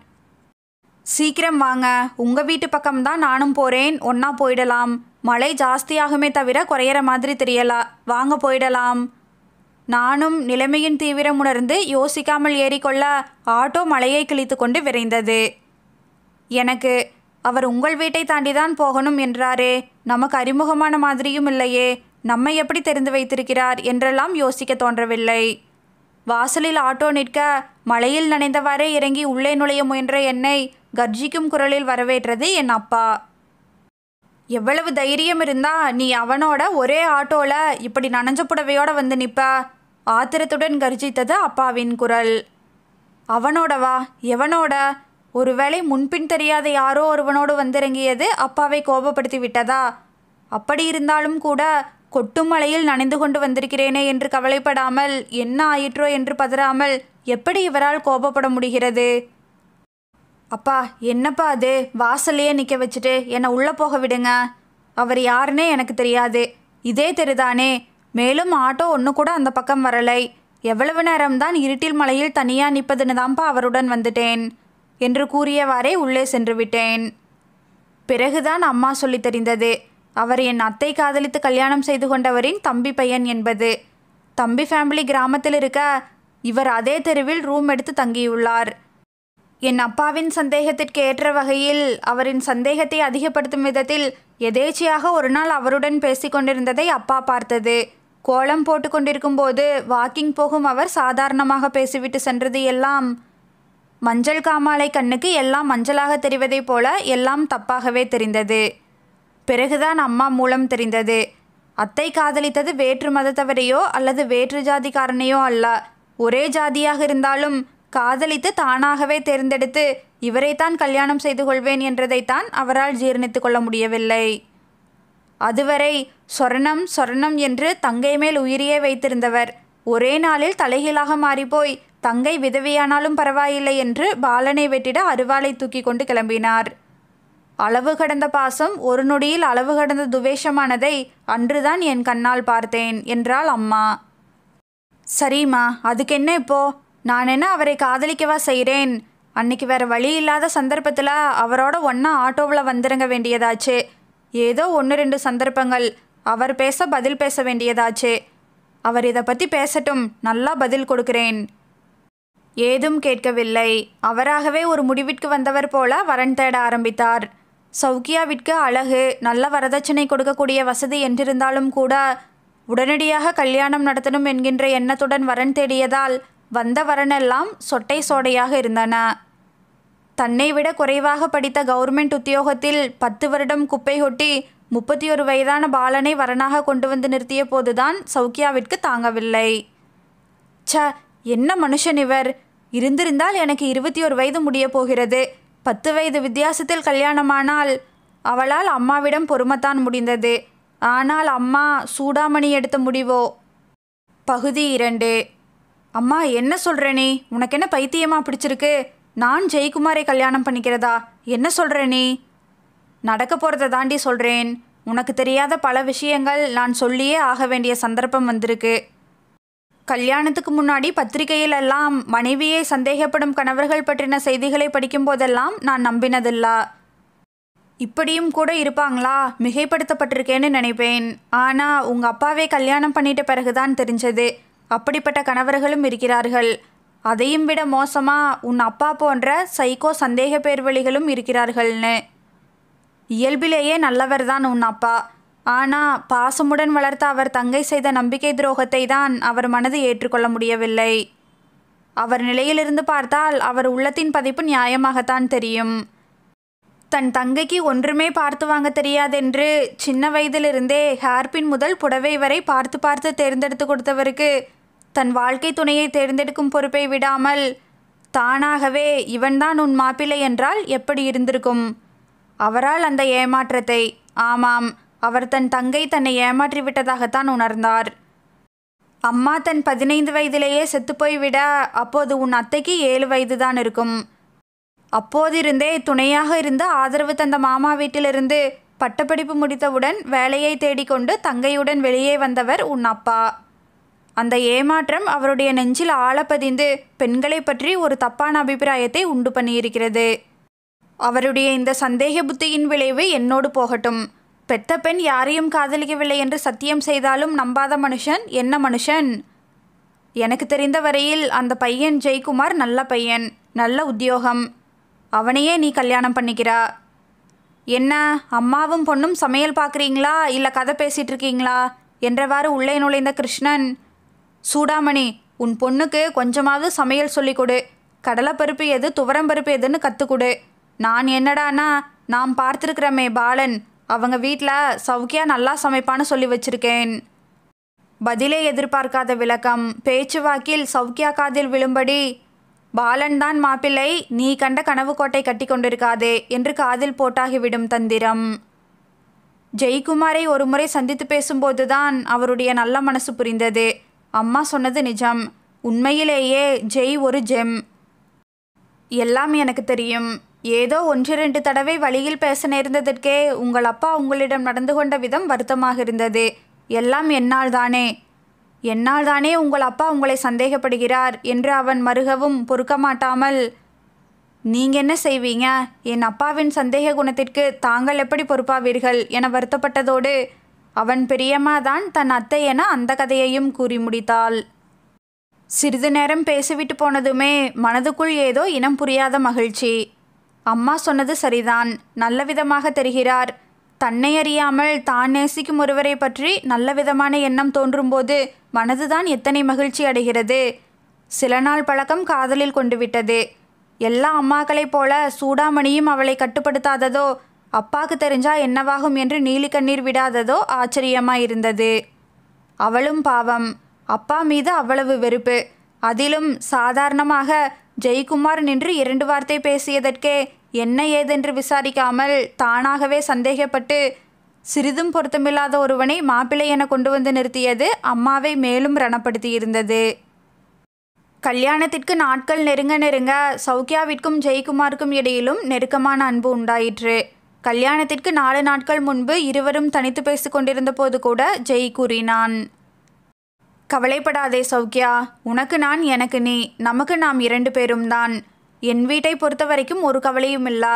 சீக்கிரம் வாங்க உங்கள் வீட்டு பக்கம்தான் நானும் போகிறேன் ஒன்றா போயிடலாம் மழை ஜாஸ்தியாகுமே தவிர குறையிற மாதிரி தெரியலா வாங்க போயிடலாம் நானும் நிலைமையின் தீவிரம் உணர்ந்து யோசிக்காமல் ஏறிக்கொள்ள ஆட்டோ மலையை கிழித்து கொண்டு விரைந்தது எனக்கு அவர் உங்கள் வீட்டை தாண்டிதான் போகணும் என்றாரே நமக்கு அறிமுகமான மாதிரியும் இல்லையே நம்மை எப்படி தெரிந்து வைத்திருக்கிறார் என்றெல்லாம் யோசிக்க தோன்றவில்லை வாசலில் ஆட்டோ நிற்க மழையில் நனைந்தவாறே இறங்கி உள்ளே நுழைய முயன்ற என்னை கர்ஜிக்கும் குரலில் வரவேற்றது என் அப்பா எவ்வளவு தைரியம் இருந்தா நீ அவனோட ஒரே ஆட்டோவில் இப்படி நனைஞ்ச புடவையோட வந்து நிற்ப ஆத்திரத்துடன் கர்ஜித்தது அப்பாவின் குரல் அவனோடவா எவனோட ஒருவேளை முன்பின் தெரியாத யாரோ ஒருவனோடு வந்திறங்கியது அப்பாவை கோபப்படுத்தி விட்டதா அப்படி இருந்தாலும் கூட கொட்டுமலையில் நனைந்து கொண்டு வந்திருக்கிறேனே என்று கவலைப்படாமல் என்ன ஆயிற்றோ என்று பதறாமல் எப்படி இவரால் கோபப்பட முடிகிறது அப்பா என்னப்பா அது வாசலையே நிற்க வச்சுட்டு என்னை உள்ளே போக விடுங்க அவர் யாருன்னே எனக்கு தெரியாது இதே தெருதானே மேலும் ஆட்டோ ஒன்று கூட அந்த பக்கம் வரலை எவ்வளவு நேரம்தான் இருட்டில் மலையில் தனியாக நிற்பதுன்னு தான்ப்பா அவருடன் வந்துட்டேன் என்று கூறியவாறே உள்ளே சென்று விட்டேன் பிறகுதான் அம்மா சொல்லி தெரிந்தது அவர் என் அத்தை காதலித்து கல்யாணம் செய்து கொண்டவரின் தம்பி பையன் என்பது தம்பி ஃபேமிலி கிராமத்தில் இருக்க இவர் அதே தெருவில் ரூம் எடுத்து தங்கியுள்ளார் என் அப்பாவின் சந்தேகத்திற்கு ஏற்ற வகையில் அவரின் சந்தேகத்தை அதிகப்படுத்தும் விதத்தில் எதேச்சியாக ஒரு நாள் அவருடன் பேசிக்கொண்டிருந்ததை அப்பா பார்த்தது கோலம் போட்டு கொண்டிருக்கும் போது வாக்கிங் போகும் அவர் சாதாரணமாக பேசிவிட்டு சென்றது எல்லாம் மஞ்சள் காமாலை கண்ணுக்கு எல்லாம் மஞ்சளாக தெரிவதைப் போல எல்லாம் தப்பாகவே தெரிந்தது பிறகுதான் அம்மா மூலம் தெரிந்தது அத்தை காதலித்தது வேற்று மதத்தவரையோ அல்லது வேற்று ஜாதிக்காரனையோ அல்ல ஒரே ஜாதியாக இருந்தாலும் காதலித்து தானாகவே தேர்ந்தெடுத்து இவரைத்தான் கல்யாணம் செய்து கொள்வேன் என்றதைத்தான் அவரால் ஜீர்ணித்து கொள்ள முடியவில்லை அதுவரை சொரணம் சொரணம் என்று தங்கை மேல் உயிரியே வைத்திருந்தவர் ஒரே நாளில் தலைகீழாக மாறிப்போய் தங்கை விதவியானாலும் பரவாயில்லை என்று பாலனை வெட்டிட அருவாளை தூக்கி கொண்டு கிளம்பினார் அளவு கடந்த பாசம் ஒரு நொடியில் அளவு கடந்த துவேஷமானதை அன்றுதான் என் கண்ணால் பார்த்தேன் என்றாள் அம்மா சரிம்மா அதுக்கு என்ன இப்போ நான் என்ன அவரை காதலிக்கவா செய்கிறேன் அன்னைக்கு வேற வழி இல்லாத சந்தர்ப்பத்தில் அவரோட ஒன்றா ஆட்டோவில் வந்துருங்க வேண்டியதாச்சு ஏதோ ஒன்று ரெண்டு சந்தர்ப்பங்கள் அவர் பேச பதில் பேச வேண்டியதாச்சு அவர் இதை பற்றி பேசட்டும் நல்லா பதில் கொடுக்கிறேன் ஏதும் கேட்கவில்லை அவராகவே ஒரு முடிவிற்கு வந்தவர் போல வரன் தேட ஆரம்பித்தார் சௌக்கியாவிற்கு அழகு நல்ல வரதட்சணை கொடுக்கக்கூடிய வசதி என்றிருந்தாலும் கூட உடனடியாக கல்யாணம் நடத்தணும் என்கின்ற எண்ணத்துடன் வரன் தேடியதால் வந்த வரனெல்லாம் சொட்டை சோடையாக இருந்தன தன்னை விட குறைவாக படித்த கவர்மெண்ட் உத்தியோகத்தில் பத்து வருடம் குப்பை கொட்டி முப்பத்தி ஒரு வயதான பாலனை வரனாக கொண்டு வந்து நிறுத்திய போதுதான் சௌக்கியாவிற்கு தாங்கவில்லை ச என்ன மனுஷன் இவர் இருந்திருந்தால் எனக்கு இருபத்தி ஒரு வயது முடிய போகிறது பத்து வயது வித்தியாசத்தில் கல்யாணமானால் அவளால் அம்மாவிடம் பொறுமத்தான் முடிந்தது ஆனால் அம்மா சூடாமணி எடுத்த முடிவோ பகுதி இரண்டு அம்மா என்ன சொல்கிற நீ உனக்கு என்ன பைத்தியமாக பிடிச்சிருக்கு நான் ஜெயக்குமாரை கல்யாணம் பண்ணிக்கிறதா என்ன சொல்கிற நீ நடக்க போகிறத தாண்டி சொல்கிறேன் உனக்கு தெரியாத பல விஷயங்கள் நான் சொல்லியே ஆக வேண்டிய சந்தர்ப்பம் வந்திருக்கு கல்யாணத்துக்கு முன்னாடி பத்திரிகையில் எல்லாம் மனைவியை சந்தேகப்படும் கணவர்கள் பற்றின செய்திகளை படிக்கும் போதெல்லாம் நான் நம்பினதில்ல இப்படியும் கூட இருப்பாங்களா மிகைப்படுத்தப்பட்டிருக்கேன்னு நினைப்பேன் ஆனால் உங்கள் அப்பாவே கல்யாணம் பண்ணிட்ட பிறகுதான் தெரிஞ்சது அப்படிப்பட்ட கணவர்களும் இருக்கிறார்கள் அதையும் விட மோசமாக உன் அப்பா போன்ற சைக்கோ சந்தேக பேர்வழிகளும் இருக்கிறார்கள்னு இயல்பிலேயே நல்லவர் தான் உன் அப்பா ஆனால் பாசமுடன் வளர்த்த அவர் தங்கை செய்த நம்பிக்கை துரோகத்தை தான் அவர் மனது ஏற்றுக்கொள்ள முடியவில்லை அவர் நிலையிலிருந்து பார்த்தால் அவர் உள்ளத்தின் பதிப்பு நியாயமாகத்தான் தெரியும் தன் தங்கைக்கு ஒன்றுமே பார்த்து வாங்க தெரியாதென்று சின்ன வயதிலிருந்தே ஹேர்பின் முதல் புடவை வரை பார்த்து பார்த்து தேர்ந்தெடுத்து கொடுத்தவருக்கு தன் வாழ்க்கை துணையை தேர்ந்தெடுக்கும் பொறுப்பை விடாமல் தானாகவே இவன்தான் உன் மாப்பிள்ளை என்றால் எப்படி இருந்திருக்கும் அவரால் அந்த ஏமாற்றத்தை ஆமாம் அவர் தன் தங்கை தன்னை ஏமாற்றிவிட்டதாகத்தான் உணர்ந்தார் அம்மா தன் பதினைந்து வயதிலேயே செத்துப்போய்விட அப்போது உன் அத்தைக்கு ஏழு வயது தான் இருக்கும் அப்போதிருந்தே துணையாக இருந்து ஆதரவு தந்த மாமா வீட்டிலிருந்து பட்டப்படிப்பு முடித்தவுடன் வேலையை தேடிக்கொண்டு தங்கையுடன் வெளியே வந்தவர் உன் அப்பா அந்த ஏமாற்றம் அவருடைய நெஞ்சில் ஆழப்பதிந்து பெண்களை பற்றி ஒரு தப்பான அபிப்பிராயத்தை உண்டு பண்ணியிருக்கிறது அவருடைய இந்த சந்தேக புத்தியின் விளைவு என்னோடு போகட்டும் பெத்த பெண் யாரையும் காதலிக்கவில்லை என்று சத்தியம் செய்தாலும் நம்பாத மனுஷன் என்ன மனுஷன் எனக்கு தெரிந்த வரையில் அந்த பையன் ஜெய்குமார் நல்ல பையன் நல்ல உத்தியோகம் அவனையே நீ கல்யாணம் பண்ணிக்கிறா என்ன அம்மாவும் பொண்ணும் சமையல் பார்க்குறீங்களா இல்லை கதை பேசிகிட்டு இருக்கீங்களா என்றவாறு உள்ளே நுழைந்த கிருஷ்ணன் சூடாமணி உன் பொண்ணுக்கு கொஞ்சமாவது சமையல் சொல்லிக் கொடு கடலைப்பருப்பு எது துவரம்பருப்பு எதுன்னு கற்றுக்கொடு நான் என்னடானா நாம் பார்த்துருக்கிறமே பாலன் அவங்க வீட்டில் சவுக்கியா நல்லா சமைப்பான்னு சொல்லி வச்சிருக்கேன் பதிலே எதிர்பார்க்காத விளக்கம் பேச்சுவாக்கில் சவுக்கியா காதில் விழும்படி பாலன் தான் மாப்பிள்ளை நீ கண்ட கனவு கோட்டை கட்டி கொண்டிருக்காதே என்று காதில் போட்டாகிவிடும் தந்திரம் ஜெய்குமாரை ஒருமுறை சந்தித்து பேசும்போதுதான் அவருடைய நல்ல மனசு புரிந்தது அம்மா சொன்னது நிஜம் உண்மையிலேயே ஜெய் ஒரு ஜெம் எல்லாம் எனக்கு தெரியும் ஏதோ ஒன்று ரெண்டு தடவை வழியில் பேச நேர்ந்ததற்கே உங்கள் அப்பா உங்களிடம் நடந்து கொண்ட விதம் வருத்தமாக இருந்தது எல்லாம் என்னால் தானே என்னால் தானே உங்கள் அப்பா உங்களை சந்தேகப்படுகிறார் என்று அவன் மருகவும் பொறுக்க மாட்டாமல் நீங்கள் என்ன செய்வீங்க என் அப்பாவின் சந்தேக குணத்திற்கு தாங்கள் எப்படி பொறுப்பாவீர்கள் என வருத்தப்பட்டதோடு அவன் தான் தன் அத்தை என அந்த கதையையும் கூறி முடித்தாள் சிறிது நேரம் பேசிவிட்டு போனதுமே மனதுக்குள் ஏதோ இனம் புரியாத மகிழ்ச்சி அம்மா சொன்னது சரிதான் நல்ல விதமாக தெரிகிறார் தன்னை அறியாமல் தான் நேசிக்கும் ஒருவரை பற்றி நல்ல விதமான எண்ணம் தோன்றும்போது மனதுதான் எத்தனை மகிழ்ச்சி அடைகிறது சில நாள் பழக்கம் காதலில் கொண்டு விட்டது எல்லா அம்மாக்களைப் போல சூடாமணியும் அவளை கட்டுப்படுத்தாததோ அப்பாக்கு தெரிஞ்சா என்னவாகும் என்று நீலி கண்ணீர் விடாததோ ஆச்சரியமாயிருந்தது அவளும் பாவம் அப்பா மீது அவ்வளவு வெறுப்பு அதிலும் சாதாரணமாக ஜெய்குமார் நின்று இரண்டு வார்த்தை பேசியதற்கே என்ன ஏதென்று விசாரிக்காமல் தானாகவே சந்தேகப்பட்டு சிறிதும் பொருத்தமில்லாத ஒருவனை மாப்பிள்ளை என கொண்டு வந்து நிறுத்தியது அம்மாவை மேலும் ரணப்படுத்தியிருந்தது கல்யாணத்திற்கு நாட்கள் நெருங்க நெருங்க சௌக்கியாவிற்கும் ஜெயக்குமாருக்கும் இடையிலும் நெருக்கமான அன்பு உண்டாயிற்று கல்யாணத்திற்கு நாலு நாட்கள் முன்பு இருவரும் தனித்து பேசி கொண்டிருந்த போது கூட ஜெய் கூறினான் கவலைப்படாதே சௌக்கியா உனக்கு நான் எனக்கு நீ நமக்கு நாம் இரண்டு பேரும் தான் என் வீட்டை பொறுத்த வரைக்கும் ஒரு கவலையும் இல்லை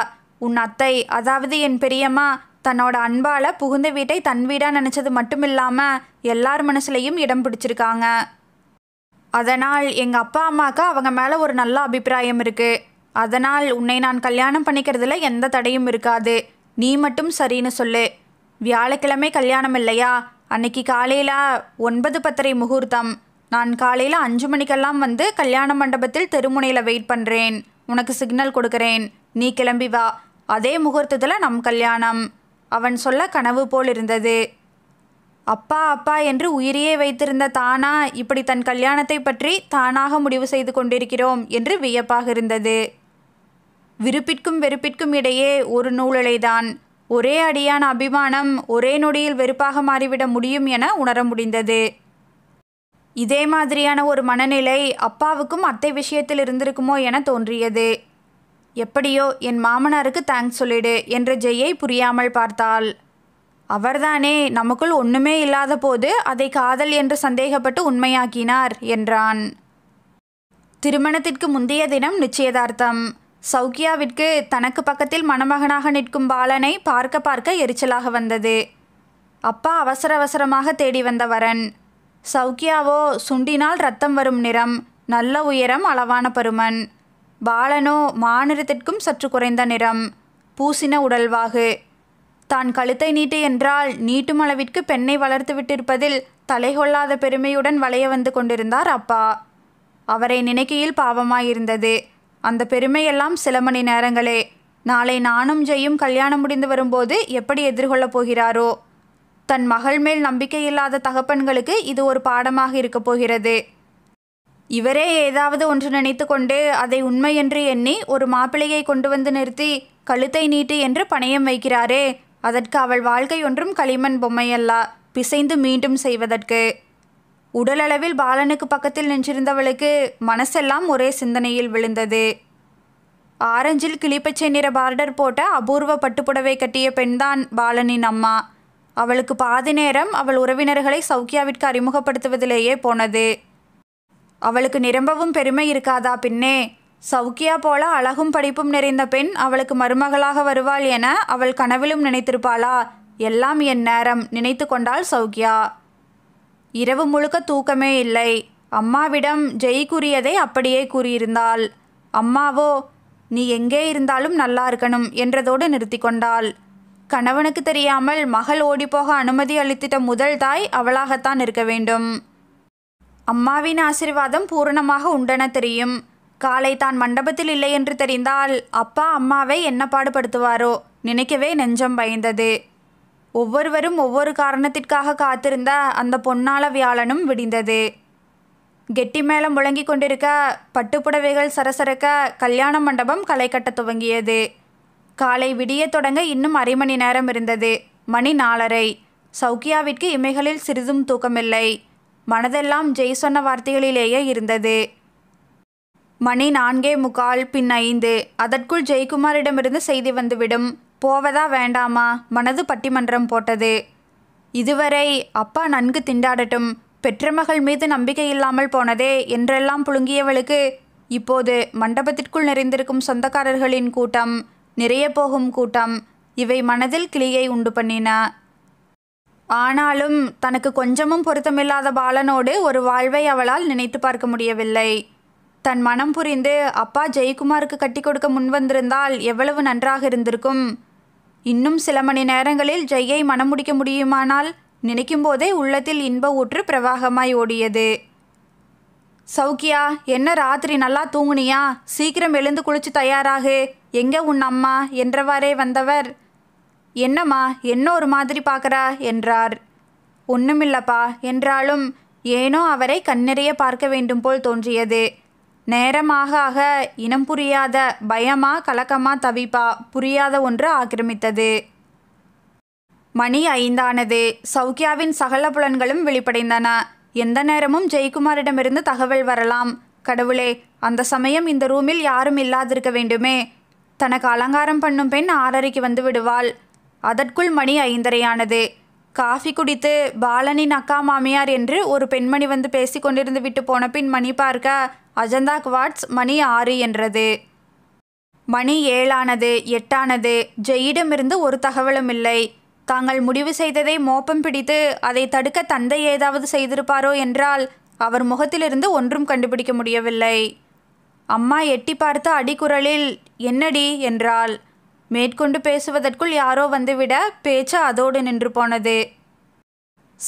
உன் அத்தை அதாவது என் பெரியம்மா தன்னோட அன்பால் புகுந்த வீட்டை தன் வீடாக நினச்சது மட்டும் இல்லாமல் எல்லார் மனசுலையும் இடம் பிடிச்சிருக்காங்க அதனால் எங்கள் அப்பா அம்மாவுக்கு அவங்க மேலே ஒரு நல்ல அபிப்பிராயம் இருக்குது அதனால் உன்னை நான் கல்யாணம் பண்ணிக்கிறதுல எந்த தடையும் இருக்காது நீ மட்டும் சரின்னு சொல்லு வியாழக்கிழமை கல்யாணம் இல்லையா அன்னைக்கு காலையில் ஒன்பது பத்தரை முகூர்த்தம் நான் காலையில் அஞ்சு மணிக்கெல்லாம் வந்து கல்யாண மண்டபத்தில் தெருமுனையில் வெயிட் பண்ணுறேன் உனக்கு சிக்னல் கொடுக்கிறேன் நீ கிளம்பி வா அதே முகூர்த்தத்தில் நம் கல்யாணம் அவன் சொல்ல கனவு போல் இருந்தது அப்பா அப்பா என்று உயிரியே வைத்திருந்த தானா இப்படி தன் கல்யாணத்தை பற்றி தானாக முடிவு செய்து கொண்டிருக்கிறோம் என்று வியப்பாக இருந்தது விருப்பிற்கும் வெறுப்பிற்கும் இடையே ஒரு நூலிழைதான் ஒரே அடியான அபிமானம் ஒரே நொடியில் வெறுப்பாக மாறிவிட முடியும் என உணர முடிந்தது இதே மாதிரியான ஒரு மனநிலை அப்பாவுக்கும் அத்தை விஷயத்தில் இருந்திருக்குமோ என தோன்றியது எப்படியோ என் மாமனாருக்கு தேங்க்ஸ் சொல்லிடு என்ற ஜெயை புரியாமல் பார்த்தாள் அவர்தானே நமக்குள் ஒன்றுமே இல்லாத போது அதை காதல் என்று சந்தேகப்பட்டு உண்மையாக்கினார் என்றான் திருமணத்திற்கு முந்தைய தினம் நிச்சயதார்த்தம் சௌக்கியாவிற்கு தனக்கு பக்கத்தில் மணமகனாக நிற்கும் பாலனை பார்க்க பார்க்க எரிச்சலாக வந்தது அப்பா அவசர அவசரமாக தேடி வந்த வரன் சௌக்கியாவோ சுண்டினால் ரத்தம் வரும் நிறம் நல்ல உயரம் அளவான பருமன் பாலனோ மாநிறத்திற்கும் சற்று குறைந்த நிறம் பூசின உடல்வாகு தான் கழுத்தை நீட்டு என்றால் நீட்டும் அளவிற்கு பெண்ணை வளர்த்து விட்டிருப்பதில் தலைகொள்ளாத பெருமையுடன் வளைய வந்து கொண்டிருந்தார் அப்பா அவரை நினைக்கையில் பாவமாயிருந்தது அந்த பெருமையெல்லாம் சில மணி நேரங்களே நாளை நானும் ஜெயும் கல்யாணம் முடிந்து வரும்போது எப்படி எதிர்கொள்ளப் போகிறாரோ தன் மகள் மேல் நம்பிக்கை இல்லாத தகப்பன்களுக்கு இது ஒரு பாடமாக இருக்கப் போகிறது இவரே ஏதாவது ஒன்று நினைத்து கொண்டு அதை உண்மை என்று எண்ணி ஒரு மாப்பிள்ளையை கொண்டு வந்து நிறுத்தி கழுத்தை நீட்டு என்று பணயம் வைக்கிறாரே அதற்கு அவள் வாழ்க்கை ஒன்றும் களிமண் பொம்மையல்ல பிசைந்து மீண்டும் செய்வதற்கு உடலளவில் பாலனுக்கு பக்கத்தில் நின்றிருந்தவளுக்கு மனசெல்லாம் ஒரே சிந்தனையில் விழுந்தது ஆரஞ்சில் கிளிப்பச்சை நிற பார்டர் போட்ட அபூர்வ பட்டுப்புடவை கட்டிய பெண்தான் பாலனின் அம்மா அவளுக்கு பாதி நேரம் அவள் உறவினர்களை சௌக்கியாவிற்கு அறிமுகப்படுத்துவதிலேயே போனது அவளுக்கு நிரம்பவும் பெருமை இருக்காதா பின்னே சௌக்கியா போல அழகும் படிப்பும் நிறைந்த பெண் அவளுக்கு மருமகளாக வருவாள் என அவள் கனவிலும் நினைத்திருப்பாளா எல்லாம் என் நேரம் நினைத்து கொண்டாள் சௌக்கியா இரவு முழுக்க தூக்கமே இல்லை அம்மாவிடம் ஜெய் கூறியதை அப்படியே கூறியிருந்தாள் அம்மாவோ நீ எங்கே இருந்தாலும் நல்லா இருக்கணும் என்றதோடு நிறுத்தி கொண்டாள் கணவனுக்கு தெரியாமல் மகள் ஓடிப்போக அனுமதி அளித்திட்ட முதல் தாய் அவளாகத்தான் இருக்க வேண்டும் அம்மாவின் ஆசிர்வாதம் பூரணமாக உண்டென தெரியும் காலை தான் மண்டபத்தில் இல்லை என்று தெரிந்தால் அப்பா அம்மாவை என்ன பாடுபடுத்துவாரோ நினைக்கவே நெஞ்சம் பயந்தது ஒவ்வொருவரும் ஒவ்வொரு காரணத்திற்காக காத்திருந்த அந்த பொன்னாள வியாழனும் விடிந்தது கெட்டி மேளம் முழங்கிக் கொண்டிருக்க பட்டுப்புடவைகள் சரசரக்க கல்யாண மண்டபம் களை கட்ட துவங்கியது காலை விடிய தொடங்க இன்னும் அரை மணி நேரம் இருந்தது மணி நாலரை சௌக்கியாவிற்கு இமைகளில் சிறிதும் தூக்கமில்லை மனதெல்லாம் ஜெய் சொன்ன வார்த்தைகளிலேயே இருந்தது மணி நான்கே முக்கால் பின் ஐந்து அதற்குள் ஜெயக்குமாரிடமிருந்து செய்தி வந்துவிடும் போவதா வேண்டாமா மனது பட்டிமன்றம் போட்டது இதுவரை அப்பா நன்கு திண்டாடட்டும் பெற்ற மகள் மீது நம்பிக்கை இல்லாமல் போனதே என்றெல்லாம் புழுங்கியவளுக்கு இப்போது மண்டபத்திற்குள் நிறைந்திருக்கும் சொந்தக்காரர்களின் கூட்டம் நிறைய போகும் கூட்டம் இவை மனதில் கிளியை உண்டு பண்ணின ஆனாலும் தனக்கு கொஞ்சமும் பொருத்தமில்லாத பாலனோடு ஒரு வாழ்வை அவளால் நினைத்து பார்க்க முடியவில்லை தன் மனம் புரிந்து அப்பா ஜெயக்குமாருக்கு கட்டி கொடுக்க முன்வந்திருந்தால் எவ்வளவு நன்றாக இருந்திருக்கும் இன்னும் சில மணி நேரங்களில் ஜெய்யை மனம் முடிக்க முடியுமானால் நினைக்கும் போதே உள்ளத்தில் இன்ப ஊற்று பிரவாகமாய் ஓடியது சௌக்கியா என்ன ராத்திரி நல்லா தூங்குனியா சீக்கிரம் எழுந்து குளிச்சு தயாராகு எங்கே உன் அம்மா என்றவாறே வந்தவர் என்னம்மா என்ன ஒரு மாதிரி பார்க்குறா என்றார் ஒன்றுமில்லப்பா என்றாலும் ஏனோ அவரை கண்ணிறைய பார்க்க வேண்டும் போல் தோன்றியது நேரமாக ஆக இனம் புரியாத பயமா கலக்கமா தவிப்பா புரியாத ஒன்று ஆக்கிரமித்தது மணி ஐந்தானது சௌக்கியாவின் சகல புலன்களும் வெளிப்படைந்தன எந்த நேரமும் ஜெயக்குமாரிடமிருந்து தகவல் வரலாம் கடவுளே அந்த சமயம் இந்த ரூமில் யாரும் இல்லாதிருக்க வேண்டுமே தனக்கு அலங்காரம் பண்ணும் பெண் ஆறரைக்கு வந்து விடுவாள் அதற்குள் மணி ஐந்தரையானது காஃபி குடித்து பாலனின் அக்கா மாமியார் என்று ஒரு பெண்மணி வந்து பேசி கொண்டிருந்து விட்டு போன பின் மணி பார்க்க அஜந்தா குவாட்ஸ் மணி ஆறு என்றது மணி ஏழானது எட்டானது ஜெயிடமிருந்து ஒரு தகவலும் இல்லை தாங்கள் முடிவு செய்ததை மோப்பம் பிடித்து அதை தடுக்க தந்தை ஏதாவது செய்திருப்பாரோ என்றால் அவர் முகத்திலிருந்து ஒன்றும் கண்டுபிடிக்க முடியவில்லை அம்மா எட்டி பார்த்த அடிக்குரலில் என்னடி என்றாள் மேற்கொண்டு பேசுவதற்குள் யாரோ வந்துவிட பேச்சு அதோடு நின்று போனது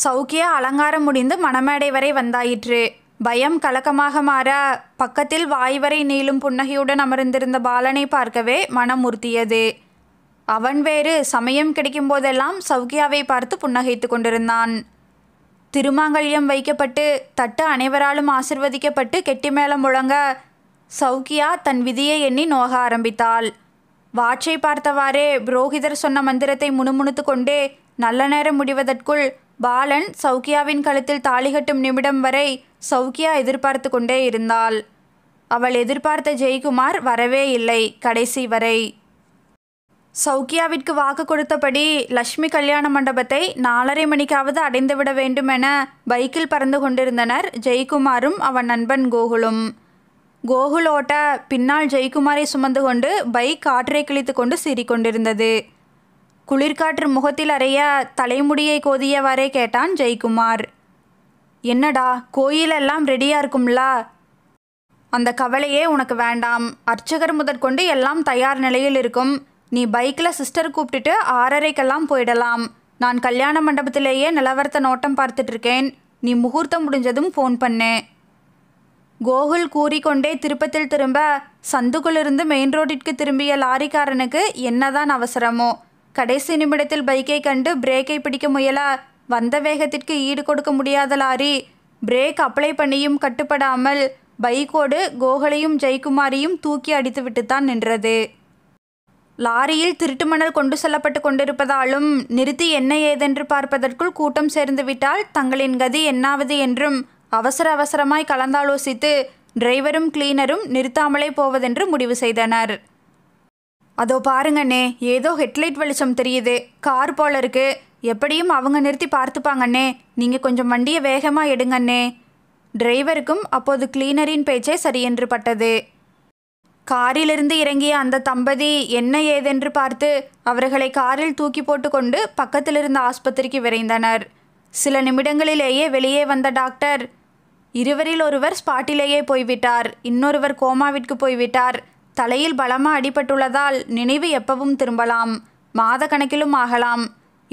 சௌக்கியா அலங்காரம் முடிந்து மணமேடை வரை வந்தாயிற்று பயம் கலக்கமாக மாற பக்கத்தில் வாய் வரை நீளும் புன்னகையுடன் அமர்ந்திருந்த பாலனை பார்க்கவே மனம் உறுத்தியது அவன் வேறு சமயம் கிடைக்கும் போதெல்லாம் சௌக்கியாவை பார்த்து புன்னகைத்து கொண்டிருந்தான் திருமாங்கல்யம் வைக்கப்பட்டு தட்டு அனைவராலும் ஆசிர்வதிக்கப்பட்டு கெட்டி மேளம் முழங்க சௌக்கியா தன் விதியை எண்ணி நோக ஆரம்பித்தாள் வாட்சை பார்த்தவாறே புரோகிதர் சொன்ன மந்திரத்தை முணுமுணுத்து கொண்டே நல்ல நேரம் முடிவதற்குள் பாலன் சௌக்கியாவின் கழுத்தில் தாலி கட்டும் நிமிடம் வரை சௌக்கியா எதிர்பார்த்து கொண்டே இருந்தாள் அவள் எதிர்பார்த்த ஜெய்குமார் வரவே இல்லை கடைசி வரை சௌக்கியாவிற்கு வாக்கு கொடுத்தபடி லக்ஷ்மி கல்யாண மண்டபத்தை நாலரை மணிக்காவது அடைந்துவிட வேண்டும் என பைக்கில் பறந்து கொண்டிருந்தனர் ஜெய்குமாரும் அவன் நண்பன் கோகுலும் கோகுலோட்ட பின்னால் ஜெயக்குமாரை சுமந்து கொண்டு பைக் காற்றை கிழித்து கொண்டு சீறிக்கொண்டிருந்தது குளிர்காற்று முகத்தில் அறைய தலைமுடியை கோதியவாறே கேட்டான் ஜெயக்குமார் என்னடா கோயிலெல்லாம் ரெடியாக இருக்கும்ல அந்த கவலையே உனக்கு வேண்டாம் அர்ச்சகர் முதற்கொண்டு எல்லாம் தயார் நிலையில் இருக்கும் நீ பைக்கில் சிஸ்டர் கூப்பிட்டுட்டு ஆறரைக்கெல்லாம் போயிடலாம் நான் கல்யாண மண்டபத்திலேயே நிலவரத்தை நோட்டம் பார்த்துட்ருக்கேன் நீ முகூர்த்தம் முடிஞ்சதும் ஃபோன் பண்ணேன் கோகுல் கூறிக்கொண்டே திருப்பத்தில் திரும்ப சந்துக்குள்ளிருந்து மெயின் ரோட்டிற்கு திரும்பிய லாரிக்காரனுக்கு என்னதான் அவசரமோ கடைசி நிமிடத்தில் பைக்கை கண்டு பிரேக்கை பிடிக்க முயல வந்த வேகத்திற்கு ஈடு கொடுக்க முடியாத லாரி பிரேக் அப்ளை பண்ணியும் கட்டுப்படாமல் பைக்கோடு கோகலையும் ஜெயக்குமாரியும் தூக்கி அடித்துவிட்டு தான் நின்றது லாரியில் திருட்டு மணல் கொண்டு செல்லப்பட்டு கொண்டிருப்பதாலும் நிறுத்தி என்ன ஏதென்று பார்ப்பதற்குள் கூட்டம் சேர்ந்துவிட்டால் தங்களின் கதி என்னாவது என்றும் அவசர அவசரமாய் கலந்தாலோசித்து டிரைவரும் கிளீனரும் நிறுத்தாமலே போவதென்று முடிவு செய்தனர் அதோ பாருங்கண்ணே ஏதோ ஹெட்லைட் வெளிச்சம் தெரியுது கார் போல இருக்கு எப்படியும் அவங்க நிறுத்தி பார்த்துப்பாங்கண்ணே நீங்கள் கொஞ்சம் வண்டியை வேகமாக எடுங்கண்ணே டிரைவருக்கும் அப்போது கிளீனரின் பேச்சே சரியென்று பட்டது காரிலிருந்து இறங்கிய அந்த தம்பதி என்ன ஏதென்று பார்த்து அவர்களை காரில் தூக்கி போட்டுக்கொண்டு பக்கத்திலிருந்த ஆஸ்பத்திரிக்கு விரைந்தனர் சில நிமிடங்களிலேயே வெளியே வந்த டாக்டர் இருவரில் ஒருவர் ஸ்பாட்டிலேயே போய்விட்டார் இன்னொருவர் கோமாவிற்கு போய்விட்டார் தலையில் பலமாக அடிபட்டுள்ளதால் நினைவு எப்பவும் திரும்பலாம் மாத கணக்கிலும் ஆகலாம்